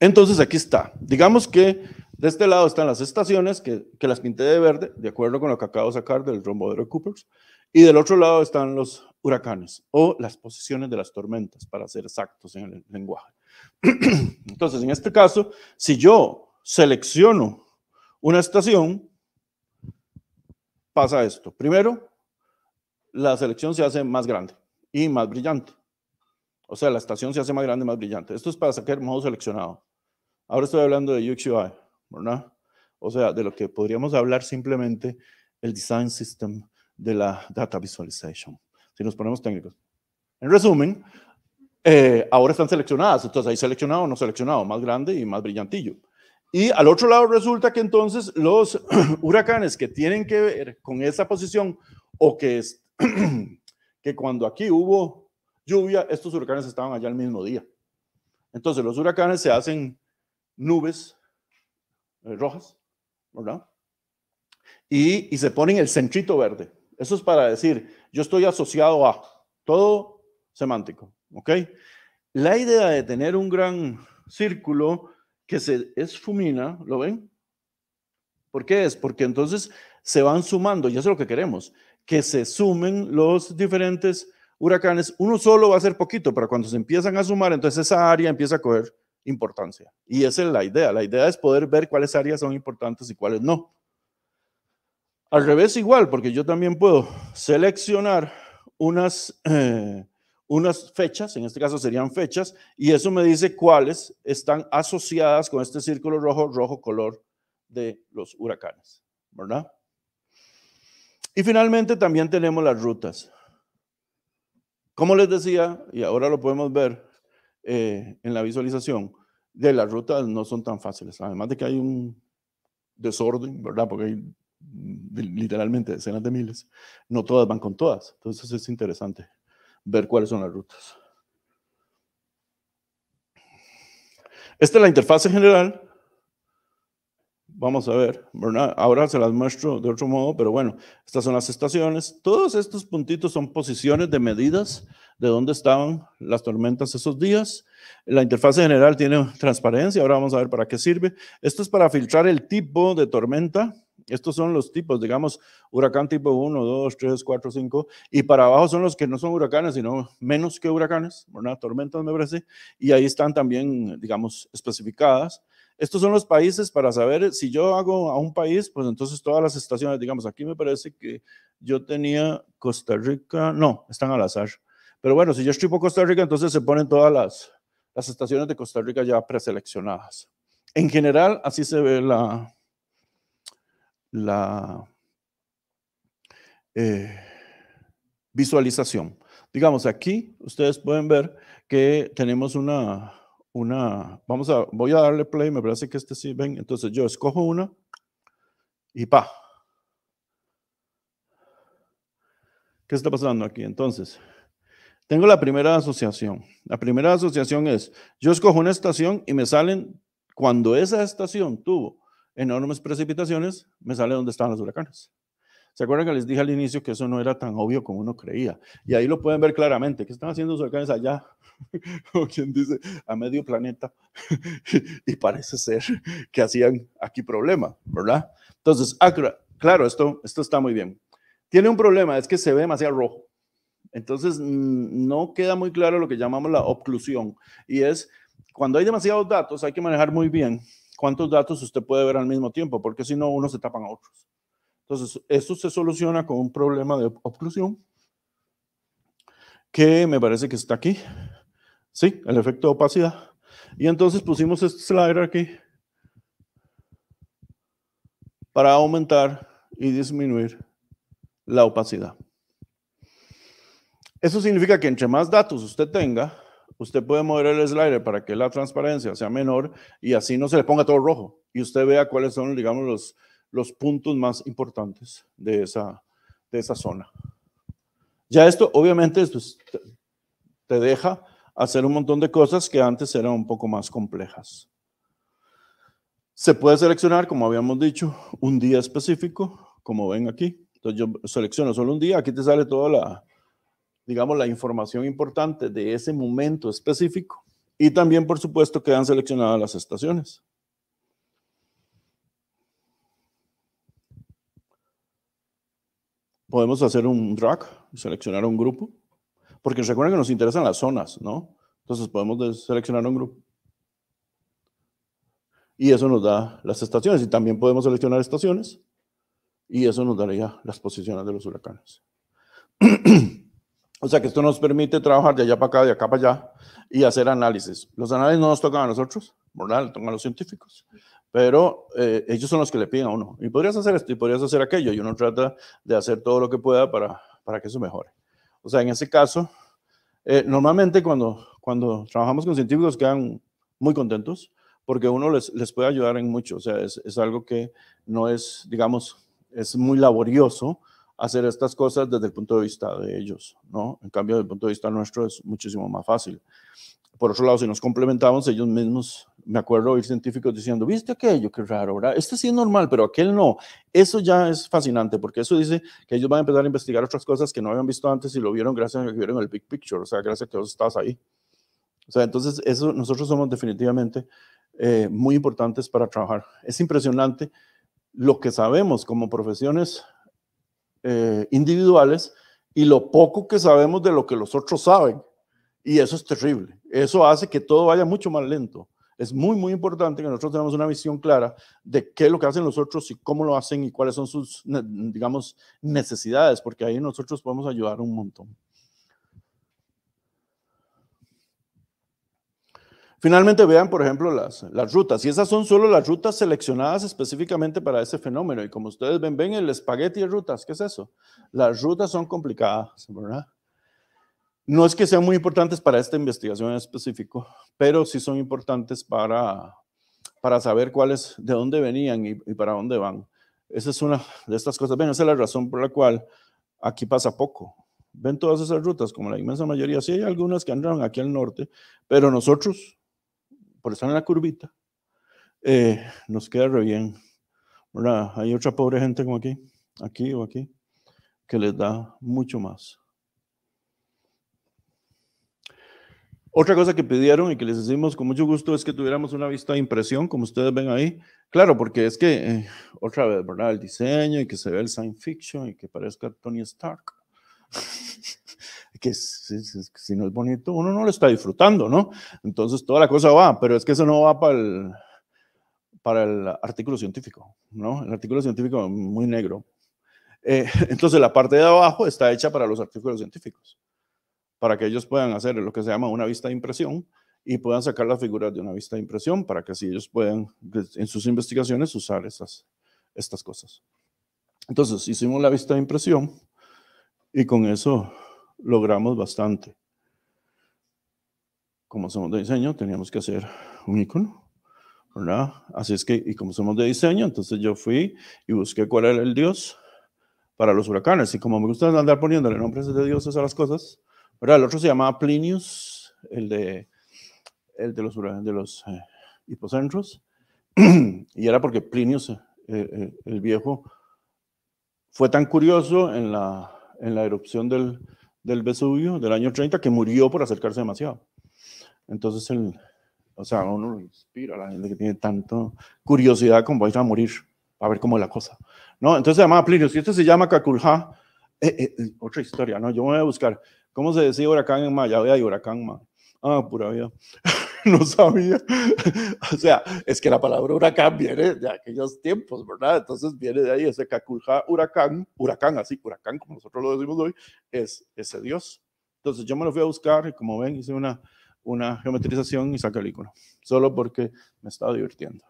Speaker 1: Entonces aquí está. Digamos que de este lado están las estaciones que, las pinté de verde, de acuerdo con lo que acabo de sacar del rombo de Coopers. Y del otro lado están los huracanes o las posiciones de las tormentas, para ser exactos en el lenguaje. Entonces, en este caso, si yo selecciono una estación, pasa esto. Primero, la selección se hace más grande y más brillante. O sea, la estación se hace más grande y más brillante. Esto es para sacar modo seleccionado. Ahora estoy hablando de UXUI, ¿verdad? O sea, de lo que podríamos hablar simplemente el Design System de la data visualization, si nos ponemos técnicos. En resumen, eh, ahora están seleccionadas, entonces ahí seleccionado, no seleccionado, más grande y más brillantillo. Y al otro lado resulta que entonces los huracanes que tienen que ver con esa posición o que, es, que cuando aquí hubo lluvia, estos huracanes estaban allá el mismo día. Entonces los huracanes se hacen nubes eh, rojas, ¿verdad? Y, y se ponen el centrito verde. Eso es para decir, yo estoy asociado a todo semántico, ¿ok? La idea de tener un gran círculo que se esfumina, ¿lo ven? ¿Por qué es? Porque entonces se van sumando, y eso es lo que queremos, que se sumen los diferentes huracanes. Uno solo va a ser poquito, pero cuando se empiezan a sumar, entonces esa área empieza a coger importancia. Y esa es la idea. La idea es poder ver cuáles áreas son importantes y cuáles no. Al revés igual, porque yo también puedo seleccionar unas, eh, unas fechas, en este caso serían fechas, y eso me dice cuáles están asociadas con este círculo rojo, rojo color de los huracanes, ¿verdad? Y finalmente también tenemos las rutas. Como les decía, y ahora lo podemos ver eh, en la visualización, de las rutas no son tan fáciles, además de que hay un desorden, ¿verdad? Porque hay literalmente decenas de miles, no todas van con todas. Entonces es interesante ver cuáles son las rutas. Esta es la interfase general. Vamos a ver, ahora se las muestro de otro modo, pero bueno, estas son las estaciones. Todos estos puntitos son posiciones de medidas de dónde estaban las tormentas esos días. La interfaz general tiene transparencia, ahora vamos a ver para qué sirve. Esto es para filtrar el tipo de tormenta estos son los tipos, digamos, huracán tipo 1, 2, 3, 4, 5, y para abajo son los que no son huracanes, sino menos que huracanes, Tormentas, me parece, y ahí están también, digamos, especificadas. Estos son los países para saber si yo hago a un país, pues entonces todas las estaciones, digamos, aquí me parece que yo tenía Costa Rica, no, están al azar. Pero bueno, si yo estripo Costa Rica, entonces se ponen todas las, las estaciones de Costa Rica ya preseleccionadas. En general, así se ve la, la eh, visualización. Digamos, aquí ustedes pueden ver que tenemos una, una, vamos a, voy a darle play, me parece que este sí, ven, entonces yo escojo una y pa. ¿Qué está pasando aquí? Entonces, tengo la primera asociación. La primera asociación es, yo escojo una estación y me salen, cuando esa estación tuvo enormes precipitaciones, me sale donde estaban los huracanes. ¿Se acuerdan que les dije al inicio que eso no era tan obvio como uno creía? Y ahí lo pueden ver claramente, que están haciendo los huracanes allá, o quien dice, a medio planeta, y parece ser que hacían aquí problema, ¿verdad? Entonces, ah, claro, esto, esto está muy bien. Tiene un problema, es que se ve demasiado rojo. Entonces, no queda muy claro lo que llamamos la oclusión. y es cuando hay demasiados datos, hay que manejar muy bien cuántos datos usted puede ver al mismo tiempo, porque si no, unos se tapan a otros. Entonces, esto se soluciona con un problema de oclusión que me parece que está aquí. Sí, el efecto de opacidad. Y entonces pusimos este slider aquí para aumentar y disminuir la opacidad. Eso significa que entre más datos usted tenga, usted puede mover el slider para que la transparencia sea menor y así no se le ponga todo rojo y usted vea cuáles son, digamos, los, los puntos más importantes de esa, de esa zona. Ya esto, obviamente, te deja hacer un montón de cosas que antes eran un poco más complejas. Se puede seleccionar, como habíamos dicho, un día específico, como ven aquí. Entonces yo selecciono solo un día, aquí te sale toda la, digamos, la información importante de ese momento específico. Y también, por supuesto, quedan seleccionadas las estaciones. Podemos hacer un drag, seleccionar un grupo, porque recuerden que nos interesan las zonas, ¿no? Entonces podemos seleccionar un grupo. Y eso nos da las estaciones. Y también podemos seleccionar estaciones. Y eso nos daría las posiciones de los huracanes. O sea que esto nos permite trabajar de allá para acá, de acá para allá y hacer análisis. Los análisis no nos tocan a nosotros, ¿verdad? Le tocan a los científicos. Pero eh, ellos son los que le piden a uno. Y podrías hacer esto y podrías hacer aquello. Y uno trata de hacer todo lo que pueda para, para que eso mejore. O sea, en ese caso, eh, normalmente cuando, cuando trabajamos con científicos quedan muy contentos porque uno les, les puede ayudar en mucho. O sea, es, es algo que no es, digamos, es muy laborioso, hacer estas cosas desde el punto de vista de ellos, ¿no? En cambio, desde el punto de vista nuestro es muchísimo más fácil. Por otro lado, si nos complementamos, ellos mismos, me acuerdo oír científicos diciendo, ¿viste aquello? Qué raro, ¿verdad? Este sí es normal, pero aquel no. Eso ya es fascinante, porque eso dice que ellos van a empezar a investigar otras cosas que no habían visto antes y lo vieron gracias a que vieron el Big Picture, o sea, gracias a que vos estás ahí. O sea, entonces, eso, nosotros somos definitivamente eh, muy importantes para trabajar. Es impresionante lo que sabemos como profesiones eh, individuales y lo poco que sabemos de lo que los otros saben. Y eso es terrible. Eso hace que todo vaya mucho más lento. Es muy, muy importante que nosotros tengamos una visión clara de qué es lo que hacen los otros y cómo lo hacen y cuáles son sus, digamos, necesidades, porque ahí nosotros podemos ayudar un montón. Finalmente, vean, por ejemplo, las, las, rutas. Y esas son solo las rutas seleccionadas específicamente para ese fenómeno. Y como ustedes ven, ven el espagueti de rutas. ¿Qué es eso? Las rutas son complicadas, ¿verdad? No es que sean muy importantes para esta investigación en específico, pero sí son importantes para, para saber cuáles, de dónde venían y, para dónde van. Esa es una de estas cosas. Ven, esa es la razón por la cual aquí pasa poco. Ven todas esas rutas, como la inmensa mayoría. Sí hay algunas que andaron aquí al norte, pero nosotros por estar en la curvita, eh, nos queda re bien. ¿verdad? Hay otra pobre gente como aquí, aquí o aquí, que les da mucho más. Otra cosa que pidieron y que les hicimos con mucho gusto es que tuviéramos una vista de impresión, como ustedes ven ahí. Claro, porque es que, eh, otra vez, ¿verdad? El diseño y que se ve el science fiction y que parezca Tony Stark. que si no es bonito, uno no lo está disfrutando, ¿no? Entonces toda la cosa va, pero es que eso no va para el, para el artículo científico, ¿no? El artículo científico es muy negro. Eh, entonces la parte de abajo está hecha para los artículos científicos, para que ellos puedan hacer lo que se llama una vista de impresión y puedan sacar las figuras de una vista de impresión para que así ellos puedan pues, en sus investigaciones usar esas estas cosas. Entonces hicimos la vista de impresión y con eso logramos bastante. Como somos de diseño, teníamos que hacer un icono, ¿verdad? Así es que, y como somos de diseño, entonces yo fui y busqué cuál era el dios para los huracanes. Y como me gusta andar poniéndole nombres de dioses a las cosas, ¿verdad? El otro se llamaba Plinius, el de, el de los, de los eh, hipocentros. y era porque Plinius, eh, eh, el viejo, fue tan curioso en la, en la erupción del, del Vesubio del año 30 que murió por acercarse demasiado. Entonces, el, o sea, uno inspira a la gente que tiene tanto curiosidad como va a ir a morir, a ver cómo es la cosa. ¿no? Entonces se llama Plinio. Si este se llama Kakulha, eh, eh, eh, otra historia, ¿no? Yo voy a buscar cómo se decía huracán en maya. huracán, ma. Ah, pura vida. no sabía. o sea, es que la palabra huracán viene de aquellos tiempos, ¿verdad? Entonces viene de ahí ese Kakulja, huracán, huracán, así, huracán, como nosotros lo decimos hoy, es ese Dios. Entonces yo me lo fui a buscar y como ven, hice una, una geometrización y saqué el icono, solo porque me estaba divirtiendo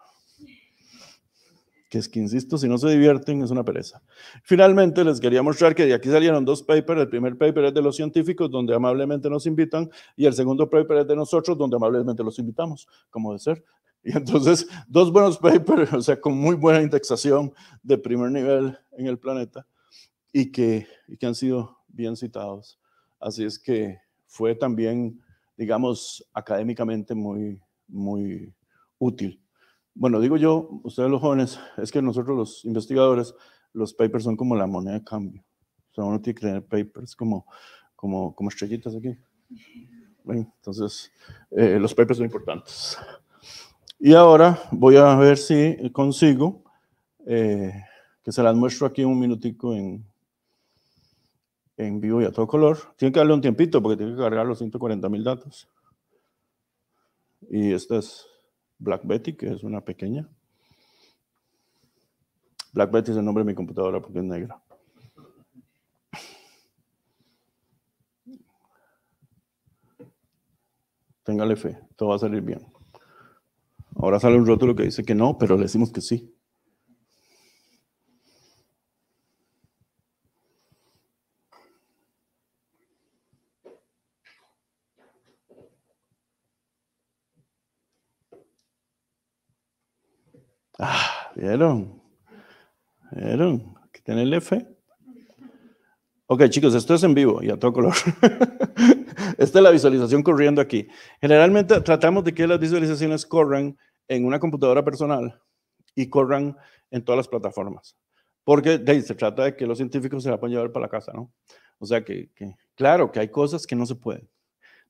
Speaker 1: que es que, insisto, si no se divierten es una pereza. Finalmente, les quería mostrar que de aquí salieron dos papers. El primer paper es de los científicos, donde amablemente nos invitan, y el segundo paper es de nosotros, donde amablemente los invitamos, como de ser. Y entonces, dos buenos papers, o sea, con muy buena indexación de primer nivel en el planeta, y que, que han sido bien citados. Así es que fue también, digamos, académicamente muy, muy útil. Bueno, digo yo, ustedes los jóvenes, es que nosotros los investigadores, los papers son como la moneda de cambio. O sea, uno tiene que tener papers como, como, como estrellitas aquí. Bueno, entonces, eh, los papers son importantes. Y ahora voy a ver si consigo, eh, que se las muestro aquí un minutico en, en vivo y a todo color. Tiene que darle un tiempito porque tiene que cargar los 140 mil datos. Y este es Black Betty, que es una pequeña. Black Betty es el nombre de mi computadora porque es negra. Téngale fe, todo va a salir bien. Ahora sale un rótulo que dice que no, pero le decimos que sí. ¿Vieron? ¿Vieron? el que el Ok, chicos, esto es en vivo y a todo color. Esta es la visualización corriendo aquí. Generalmente tratamos de que las visualizaciones corran en una computadora personal y corran en todas las plataformas. Porque de se trata de que los científicos se la puedan llevar para la casa, ¿no? O sea que, claro que hay cosas que no se pueden.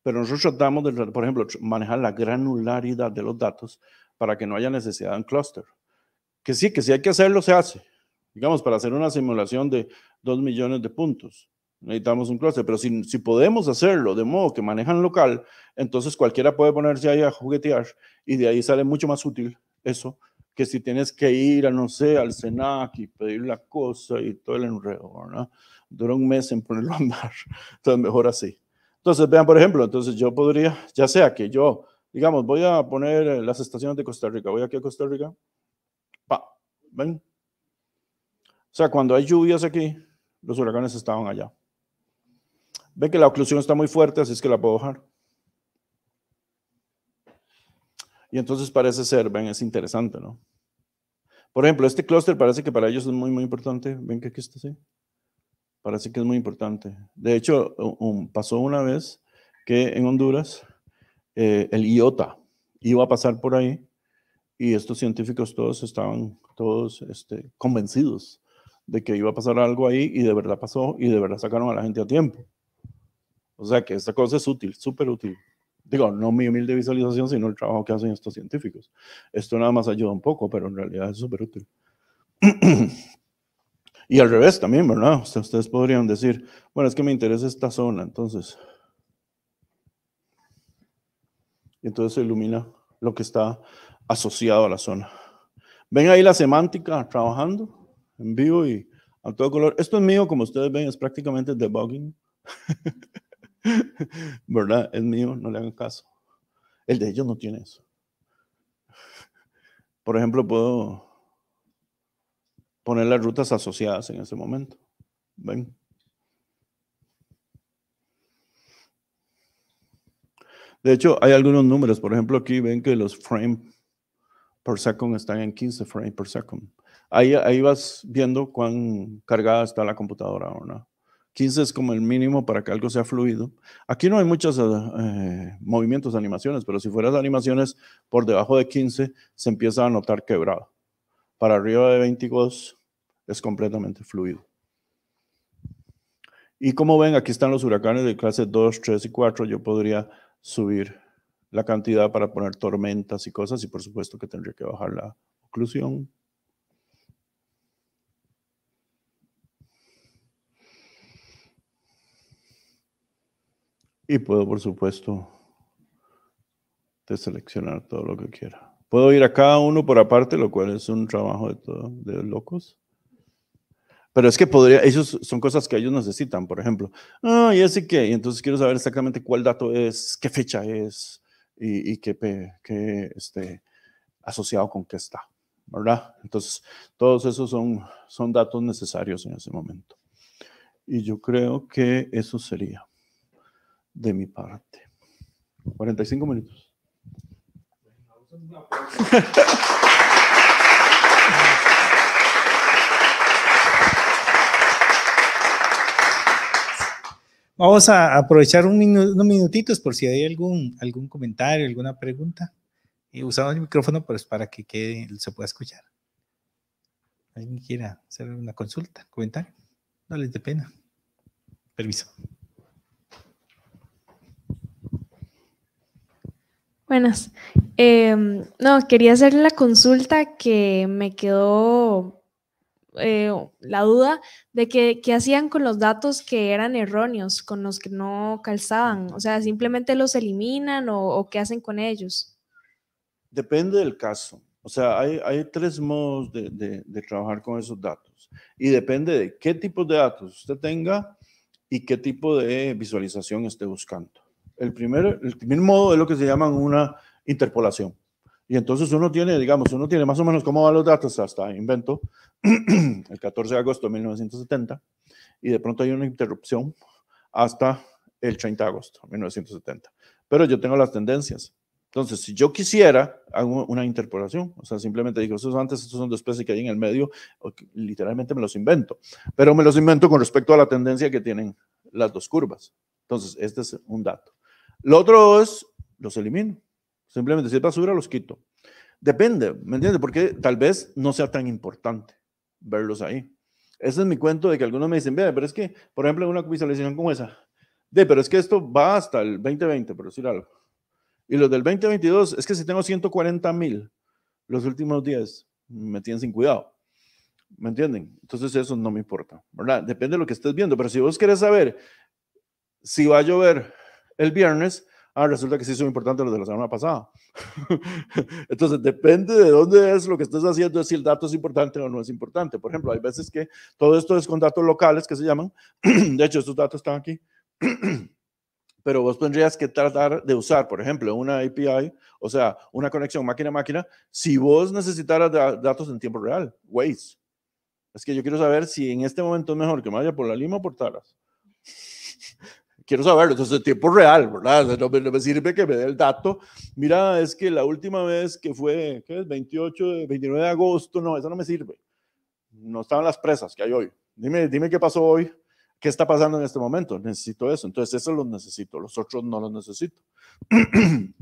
Speaker 1: Pero nosotros tratamos de, por ejemplo, manejar la granularidad de los datos para que no haya necesidad de un clúster que sí, que si hay que hacerlo, se hace. Digamos, para hacer una simulación de dos millones de puntos, necesitamos un clúster, pero si, podemos hacerlo de modo que manejan local, entonces cualquiera puede ponerse ahí a juguetear y de ahí sale mucho más útil eso que si tienes que ir a, no sé, al SENAC y pedir la cosa y todo el enredo, no Dura un mes en ponerlo a andar, entonces mejor así. Entonces, vean, por ejemplo, entonces yo podría, ya sea que yo, digamos, voy a poner eh, las estaciones de Costa Rica, voy aquí a Costa Rica, ¿Ven? O sea, cuando hay lluvias aquí, los huracanes estaban allá. Ve que la oclusión está muy fuerte, así es que la puedo bajar. Y entonces parece ser, ven, es interesante, ¿no? Por ejemplo, este clúster parece que para ellos es muy, muy importante. Ven que aquí está así. Parece que es muy importante. De hecho, pasó una vez que en Honduras eh, el IOTA iba a pasar por ahí y estos científicos todos estaban todos este, convencidos de que iba a pasar algo ahí y de verdad pasó y de verdad sacaron a la gente a tiempo. O sea que esta cosa es útil, súper útil. Digo, no mi humilde visualización, sino el trabajo que hacen estos científicos. Esto nada más ayuda un poco, pero en realidad es súper útil. y al revés también, ¿verdad? ustedes podrían decir, bueno, es que me interesa esta zona, entonces. Y entonces se ilumina lo que está asociado a la zona. Ven ahí la semántica trabajando en vivo y a todo color. Esto es mío, como ustedes ven, es prácticamente debugging. ¿Verdad? Es mío, no le hagan caso. El de ellos no tiene eso. Por ejemplo, puedo poner las rutas asociadas en ese momento. ¿Ven? De hecho, hay algunos números. Por ejemplo, aquí ven que los frame por segundo están en 15 frames por segundo. Ahí, ahí vas viendo cuán cargada está la computadora o no. 15 es como el mínimo para que algo sea fluido. Aquí no hay muchos eh, movimientos animaciones, pero si fueras animaciones por debajo de 15, se empieza a notar quebrado. Para arriba de 22 es completamente fluido. Y como ven, aquí están los huracanes de clase 2, 3 y 4. Yo podría subir la cantidad para poner tormentas y cosas, y por supuesto que tendría que bajar la oclusión. Y puedo, por supuesto, deseleccionar todo lo que quiera. Puedo ir a cada uno por aparte, lo cual es un trabajo de, locos. Pero es que podría, ellos son cosas que ellos necesitan, por ejemplo. Ah, y así que, y entonces quiero saber exactamente cuál dato es, qué fecha es, y, que qué, este, asociado con qué está, ¿verdad? Entonces, todos esos son, son datos necesarios en ese momento. Y yo creo que eso sería de mi parte. 45 minutos.
Speaker 2: Vamos a aprovechar unos minutitos por si hay algún, algún comentario, alguna pregunta. Y eh, usamos el micrófono pues, para que quede, se pueda escuchar. ¿Alguien quiera hacer una consulta, comentar? No les dé pena. Permiso. Buenas. Em, no, quería hacer la consulta que me quedó eh, la duda de que qué hacían con los datos que eran erróneos, con los que no calzaban. O sea, simplemente los eliminan o, qué hacen con ellos.
Speaker 1: Depende del caso. O sea, hay, tres modos de, trabajar con esos datos. Y depende de qué tipo de datos usted tenga y qué tipo de visualización esté buscando. El primer, el primer modo es lo que se llama una interpolación. Y entonces uno tiene, digamos, uno tiene más o menos cómo van los datos hasta invento, el 14 de agosto de 1970, y de pronto hay una interrupción hasta el 30 de agosto de 1970. Pero yo tengo las tendencias. Entonces, si yo quisiera, hago una interpolación. O sea, simplemente digo, esos antes, estos son dos especies que hay en el medio. Literalmente me los invento. Pero me los invento con respecto a la tendencia que tienen las dos curvas. Entonces, este es un dato. Lo otro es, los elimino. Simplemente, si es basura, los quito. Depende, ¿me entiendes? Porque tal vez no sea tan importante verlos ahí. Ese es mi cuento de que algunos me dicen, pero es que, por ejemplo, en una visualización como esa, de, pero es que esto va hasta el 2020, por decir algo. Y los del 2022, es que si tengo 140 mil los últimos días, me tienen sin cuidado. ¿Me entienden? Entonces eso no me importa, ¿verdad? Depende de lo que estés viendo, pero si vos querés saber si va a llover el viernes, Ah, resulta que sí son importantes los de la semana pasada. Entonces, depende de dónde es lo que estás haciendo, si el dato es importante o no es importante. Por ejemplo, hay veces que todo esto es con datos locales que se llaman. De hecho, estos datos están aquí. pero vos tendrías que tratar de usar, por ejemplo, una API, o sea, una conexión máquina a máquina, si vos necesitaras datos en tiempo real, Waze. Es que yo quiero saber si en este momento es mejor que me vaya por la Lima o por Taras. quiero saberlo, entonces de tiempo real, ¿verdad? no, me, sirve que me dé el dato. Mira, es que la última vez que fue, ¿qué es? 28, 29 de agosto, no, eso no me sirve. No estaban las presas que hay hoy. Dime, dime qué pasó hoy, qué está pasando en este momento. Necesito eso. Entonces, eso lo necesito, los otros no los necesito.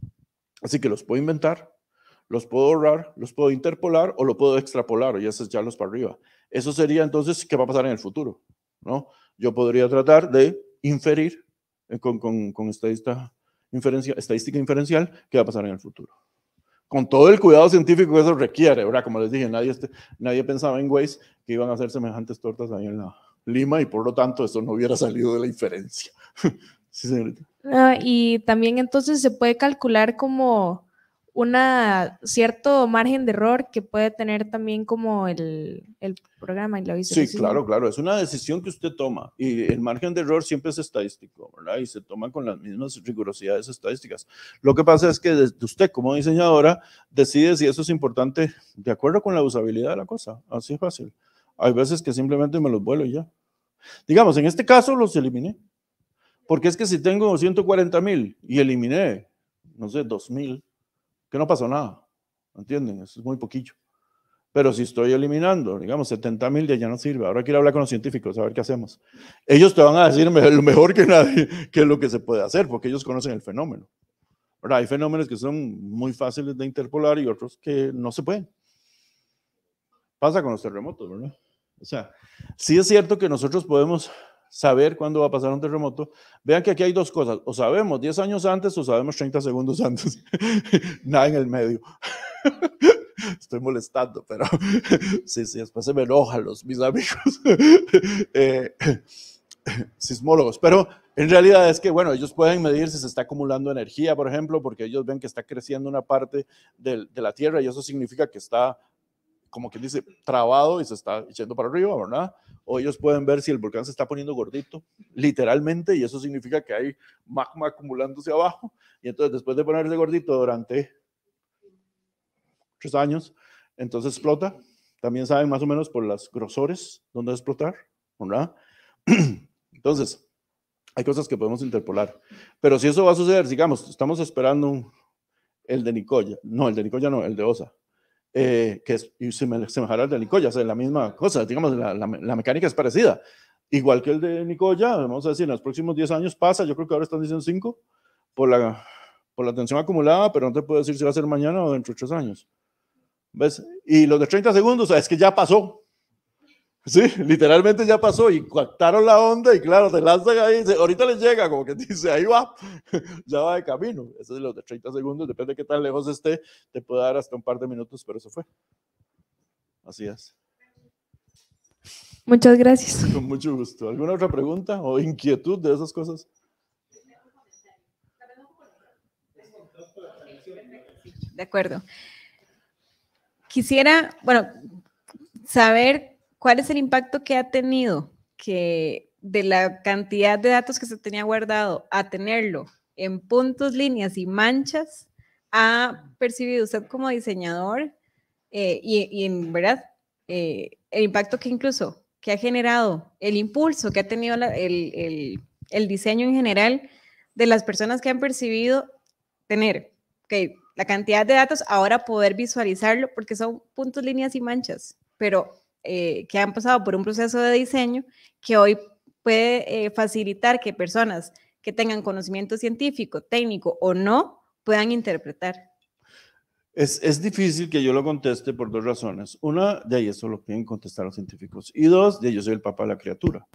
Speaker 1: Así que los puedo inventar, los puedo ahorrar, los puedo interpolar o lo puedo extrapolar y eso es echarlos para arriba. Eso sería entonces qué va a pasar en el futuro, ¿no? Yo podría tratar de inferir eh, con, con, estadística, estadística inferencial que va a pasar en el futuro. Con todo el cuidado científico que eso requiere, ¿verdad? Como les dije, nadie, este, nadie pensaba en Waze que iban a hacer semejantes tortas ahí en la Lima y por lo tanto eso no hubiera salido de la inferencia. sí, señorita.
Speaker 2: Ah, y también entonces se puede calcular como una cierto margen de error que puede tener también como el, el programa y la Sí, claro,
Speaker 1: claro, es una decisión que usted toma y el margen de error siempre es estadístico, Y se toma con las mismas rigurosidades estadísticas. Lo que pasa es que usted como diseñadora decide si eso es importante de acuerdo con la usabilidad de la cosa, así es fácil. Hay veces que simplemente me los vuelo y ya. Digamos, en este caso los eliminé, porque es que si tengo 140 mil y eliminé, no sé, 2 mil, que no pasó nada. ¿Entienden? Eso es muy poquillo. Pero si estoy eliminando, digamos, 70 mil ya no sirve. Ahora quiero hablar con los científicos, a ver qué hacemos. Ellos te van a decir lo mejor que nadie que es lo que se puede hacer, porque ellos conocen el fenómeno. Ahora, hay fenómenos que son muy fáciles de interpolar y otros que no se pueden. Pasa con los terremotos, ¿verdad? O sea, sí es cierto que nosotros podemos saber cuándo va a pasar un terremoto, vean que aquí hay dos cosas, o sabemos 10 años antes o sabemos 30 segundos antes, nada en el medio. Estoy molestando, pero sí, sí, después se me enojan los, mis amigos eh, sismólogos, pero en realidad es que, bueno, ellos pueden medir si se está acumulando energía, por ejemplo, porque ellos ven que está creciendo una parte de la Tierra y eso significa que está como quien dice, trabado y se está echando para arriba, ¿verdad? O ellos pueden ver si el volcán se está poniendo gordito, literalmente, y eso significa que hay magma acumulándose abajo. Y entonces, después de ponerse gordito durante tres años, entonces explota. También saben más o menos por las grosores dónde explotar, ¿verdad? Entonces, hay cosas que podemos interpolar. Pero si eso va a suceder, digamos, estamos esperando el de Nicoya, no, el de Nicoya no, el de Osa, eh, que es similar al de Nicoya, o la misma cosa, digamos, la, mecánica es parecida. Igual que el de Nicoya, vamos a decir, en los próximos 10 años pasa, yo creo que ahora están diciendo 5, por la, por la tensión acumulada, pero no te puedo decir si va a ser mañana o dentro de 3 años. ¿Ves? Y los de 30 segundos, es que ya pasó, Sí, literalmente ya pasó y coactaron la onda y claro, te lanzan ahí ahorita les llega, como que dice, ahí va, ya va de camino. Eso es los de 30 segundos, depende de qué tan lejos esté, te puede dar hasta un par de minutos, pero eso fue. Así es.
Speaker 2: Muchas gracias.
Speaker 1: Con mucho gusto. ¿Alguna otra pregunta o inquietud de esas cosas? De acuerdo. Quisiera, bueno,
Speaker 2: saber ¿Cuál es el impacto que ha tenido que de la cantidad de datos que se tenía guardado a tenerlo en puntos, líneas y manchas, ha percibido usted como diseñador eh, y, en verdad eh, el impacto que incluso que ha generado, el impulso que ha tenido el, el, el, diseño en general de las personas que han percibido tener que la cantidad de datos, ahora poder visualizarlo, porque son puntos, líneas y manchas, pero eh, que han pasado por un proceso de diseño que hoy puede eh, facilitar que personas que tengan conocimiento científico, técnico o no, puedan interpretar.
Speaker 1: Es, difícil que yo lo conteste por dos razones. Una, de ahí eso lo quieren contestar los científicos. Y dos, de yo soy el papá de la criatura.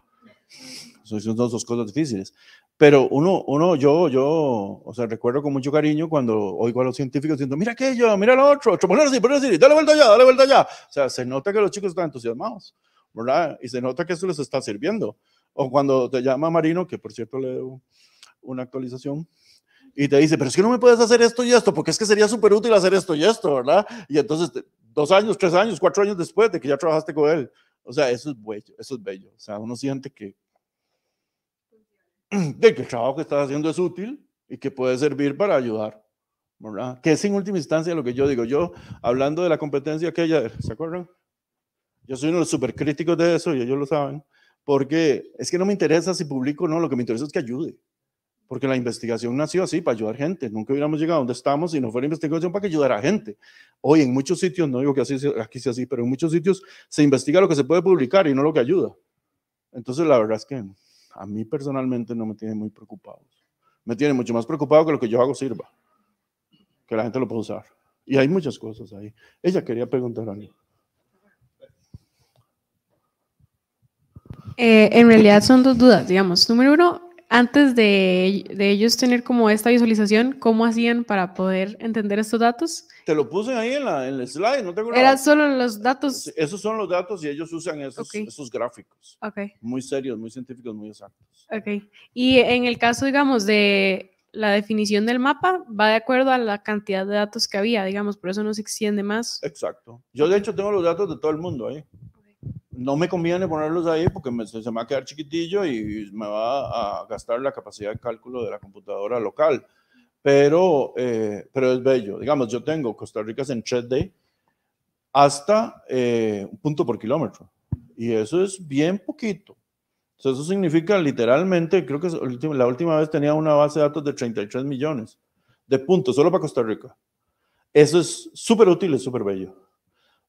Speaker 1: Son dos, dos cosas difíciles. Pero uno, uno, yo, yo, o sea, recuerdo con mucho cariño cuando oigo a los científicos diciendo, mira aquello, mira lo otro, así, así, dale vuelta allá, dale vuelta allá. O sea, se nota que los chicos están entusiasmados, ¿verdad? Y se nota que eso les está sirviendo. O cuando te llama Marino, que por cierto le debo una actualización, y te dice, pero es que no me puedes hacer esto y esto, porque es que sería súper útil hacer esto y esto, ¿verdad? Y entonces, dos años, tres años, cuatro años después de que ya trabajaste con él, o sea, eso es bello, O sea, uno siente que, de que el trabajo que estás haciendo es útil y que puede servir para ayudar. ¿verdad? Que es en última instancia lo que yo digo. Yo, hablando de la competencia aquella, ¿se acuerdan? Yo soy uno de los supercríticos de eso y ellos lo saben. Porque es que no me interesa si publico o no, lo que me interesa es que ayude porque la investigación nació así para ayudar gente. Nunca hubiéramos llegado a donde estamos si no fuera investigación para que ayudara a gente. Hoy en muchos sitios, no digo que así, aquí sea así, pero en muchos sitios se investiga lo que se puede publicar y no lo que ayuda. Entonces la verdad es que a mí personalmente no me tiene muy preocupado. Me tiene mucho más preocupado que lo que yo hago sirva, que la gente lo pueda usar. Y hay muchas cosas ahí. Ella quería preguntar algo.
Speaker 2: Eh, en realidad son dos dudas, digamos. Número uno, antes de, ellos tener como esta visualización, ¿cómo hacían para poder entender estos datos?
Speaker 1: Te lo puse ahí en, el slide, ¿no te acuerdas? Eran
Speaker 2: solo los datos.
Speaker 1: Esos son los datos y ellos usan esos, gráficos. Ok. Muy serios, muy científicos, muy exactos.
Speaker 2: Ok. Y en el caso, digamos, de la definición del mapa, va de acuerdo a la cantidad de datos que había, digamos, por eso no se extiende más.
Speaker 1: Exacto. Yo, de hecho, tengo los datos de todo el mundo ahí no me conviene ponerlos ahí porque se, me va a quedar chiquitillo y me va a gastar la capacidad de cálculo de la computadora local. Pero, eh, pero es bello. Digamos, yo tengo Costa Rica en 3D hasta eh, un punto por kilómetro. Y eso es bien poquito. Entonces, eso significa literalmente, creo que la última vez tenía una base de datos de 33 millones de puntos solo para Costa Rica. Eso es súper útil es súper bello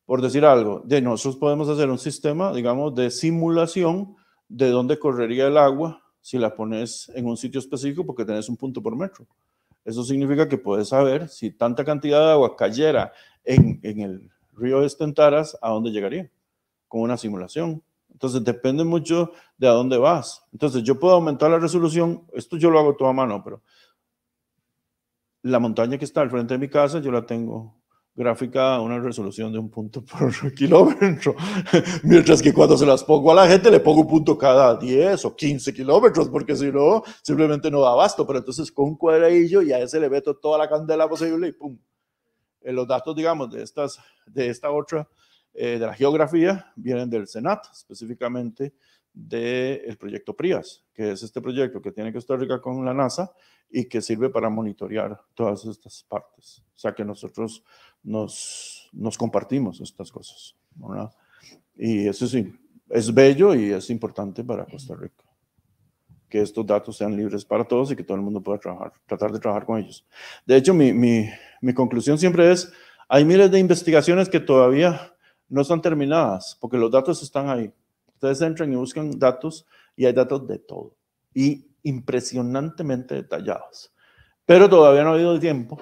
Speaker 1: por decir algo, de nosotros podemos hacer un sistema, digamos, de simulación de dónde correría el agua si la pones en un sitio específico porque tenés un punto por metro. Eso significa que puedes saber si tanta cantidad de agua cayera en, en el río Estentaras, a dónde llegaría, con una simulación. Entonces depende mucho de a dónde vas. Entonces yo puedo aumentar la resolución, esto yo lo hago toda mano, pero la montaña que está al frente de mi casa yo la tengo gráfica a una resolución de un punto por kilómetro, mientras que cuando se las pongo a la gente le pongo un punto cada 10 o 15 kilómetros, porque si no, simplemente no da abasto, pero entonces con un cuadradillo y a ese le meto toda la candela posible y ¡pum! En eh, los datos, digamos, de, estas, de esta otra, eh, de la geografía, vienen del SENAT, específicamente del proyecto PRIAS, que es este proyecto que tiene Costa Rica con la NASA y que sirve para monitorear todas estas partes. O sea que nosotros nos, nos compartimos estas cosas. Y eso sí, es bello y es importante para Costa Rica. Que estos datos sean libres para todos y que todo el mundo pueda tratar de trabajar con ellos. De hecho, mi, mi conclusión siempre es, hay miles de investigaciones que todavía no están terminadas, porque los datos están ahí Ustedes entran y buscan datos y hay datos de todo y impresionantemente detallados. Pero todavía no ha habido tiempo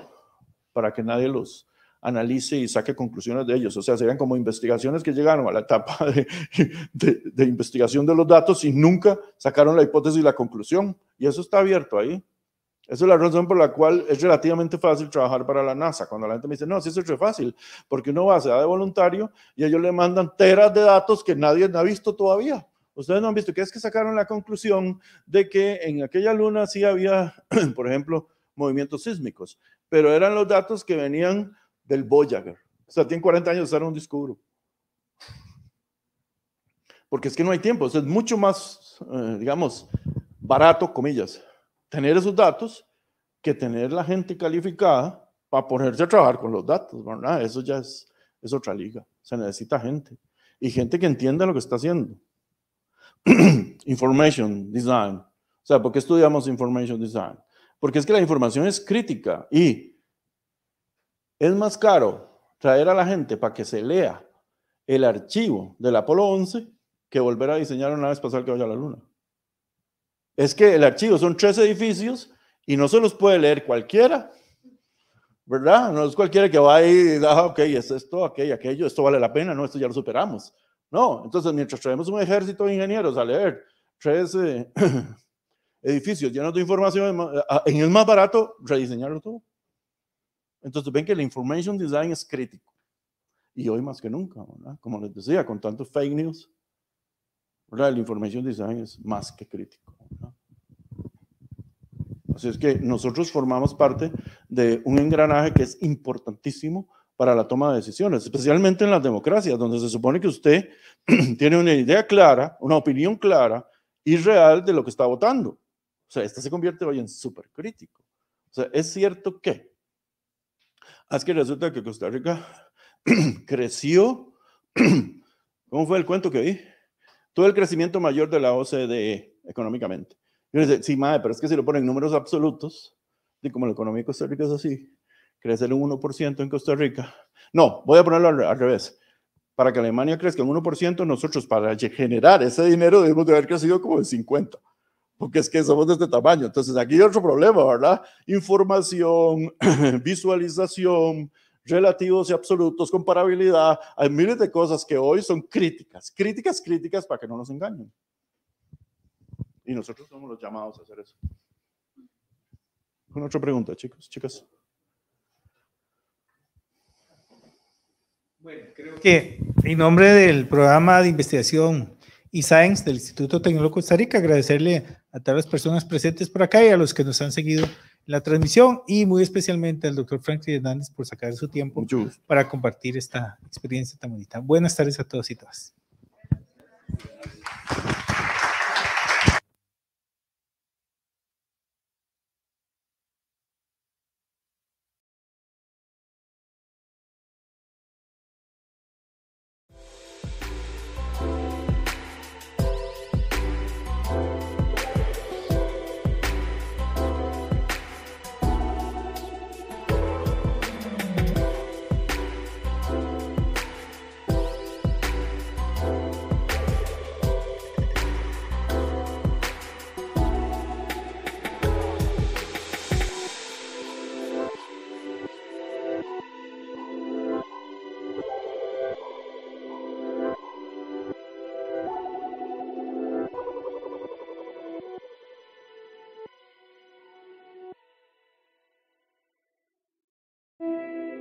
Speaker 1: para que nadie los analice y saque conclusiones de ellos. O sea, serían como investigaciones que llegaron a la etapa de, de investigación de los datos y nunca sacaron la hipótesis y la conclusión. Y eso está abierto ahí. Esa es la razón por la cual es relativamente fácil trabajar para la NASA. Cuando la gente me dice, no, sí, eso es fácil, porque uno va, se da de voluntario y ellos le mandan teras de datos que nadie ha visto todavía. Ustedes no han visto, que es que sacaron la conclusión de que en aquella luna sí había, por ejemplo, movimientos sísmicos, pero eran los datos que venían del Voyager. O sea, tiene 40 años de un descubro. Porque es que no hay tiempo, es mucho más, eh, digamos, barato, comillas, tener esos datos que tener la gente calificada para ponerse a trabajar con los datos, ¿verdad? Eso ya es, es otra liga. Se necesita gente. Y gente que entienda lo que está haciendo. information Design. O sea, ¿por qué estudiamos Information Design? Porque es que la información es crítica y es más caro traer a la gente para que se lea el archivo del Apolo 11 que volver a diseñar una vez espacial que vaya a la luna es que el archivo son tres edificios y no se los puede leer cualquiera, ¿verdad? No es cualquiera que va ahí, ah, ok, es esto, aquello, okay, aquello, esto vale la pena, no, esto ya lo superamos. No, entonces mientras traemos un ejército de ingenieros a leer tres eh, edificios llenos de información, en el eh, ah, más barato, rediseñarlo todo. Entonces ven que el information design es crítico. Y hoy más que nunca, ¿verdad? Como les decía, con tantos fake news, ¿verdad? el information design es más que crítico. Así es que nosotros formamos parte de un engranaje que es importantísimo para la toma de decisiones, especialmente en las democracias, donde se supone que usted tiene una idea clara, una opinión clara y real de lo que está votando. O sea, esto se convierte hoy en súper crítico. O sea, es cierto que. Es que resulta que Costa Rica creció. ¿Cómo fue el cuento que vi? todo el crecimiento mayor de la OCDE económicamente. Yo le sí, madre, pero es que si lo ponen en números absolutos, y como la economía de Costa Rica es así, crece un 1% en Costa Rica. No, voy a ponerlo al, al revés. Para que Alemania crezca un 1%, nosotros para generar ese dinero debemos de haber crecido como el 50% porque es que somos de este tamaño. Entonces, aquí hay otro problema, ¿verdad? Información, visualización, relativos y absolutos, comparabilidad, hay miles de cosas que hoy son críticas, críticas, críticas para que no nos engañen. Y nosotros somos los llamados a hacer eso. Una otra pregunta, chicos, chicas. Bueno, creo que en nombre del
Speaker 2: programa de investigación y Science del Instituto Tecnológico de Costa Rica, agradecerle a todas las personas presentes por acá y a los que nos han seguido la transmisión y muy especialmente al doctor Franklin Hernández por sacar su tiempo para compartir esta experiencia tan bonita. Buenas tardes a todos y todas.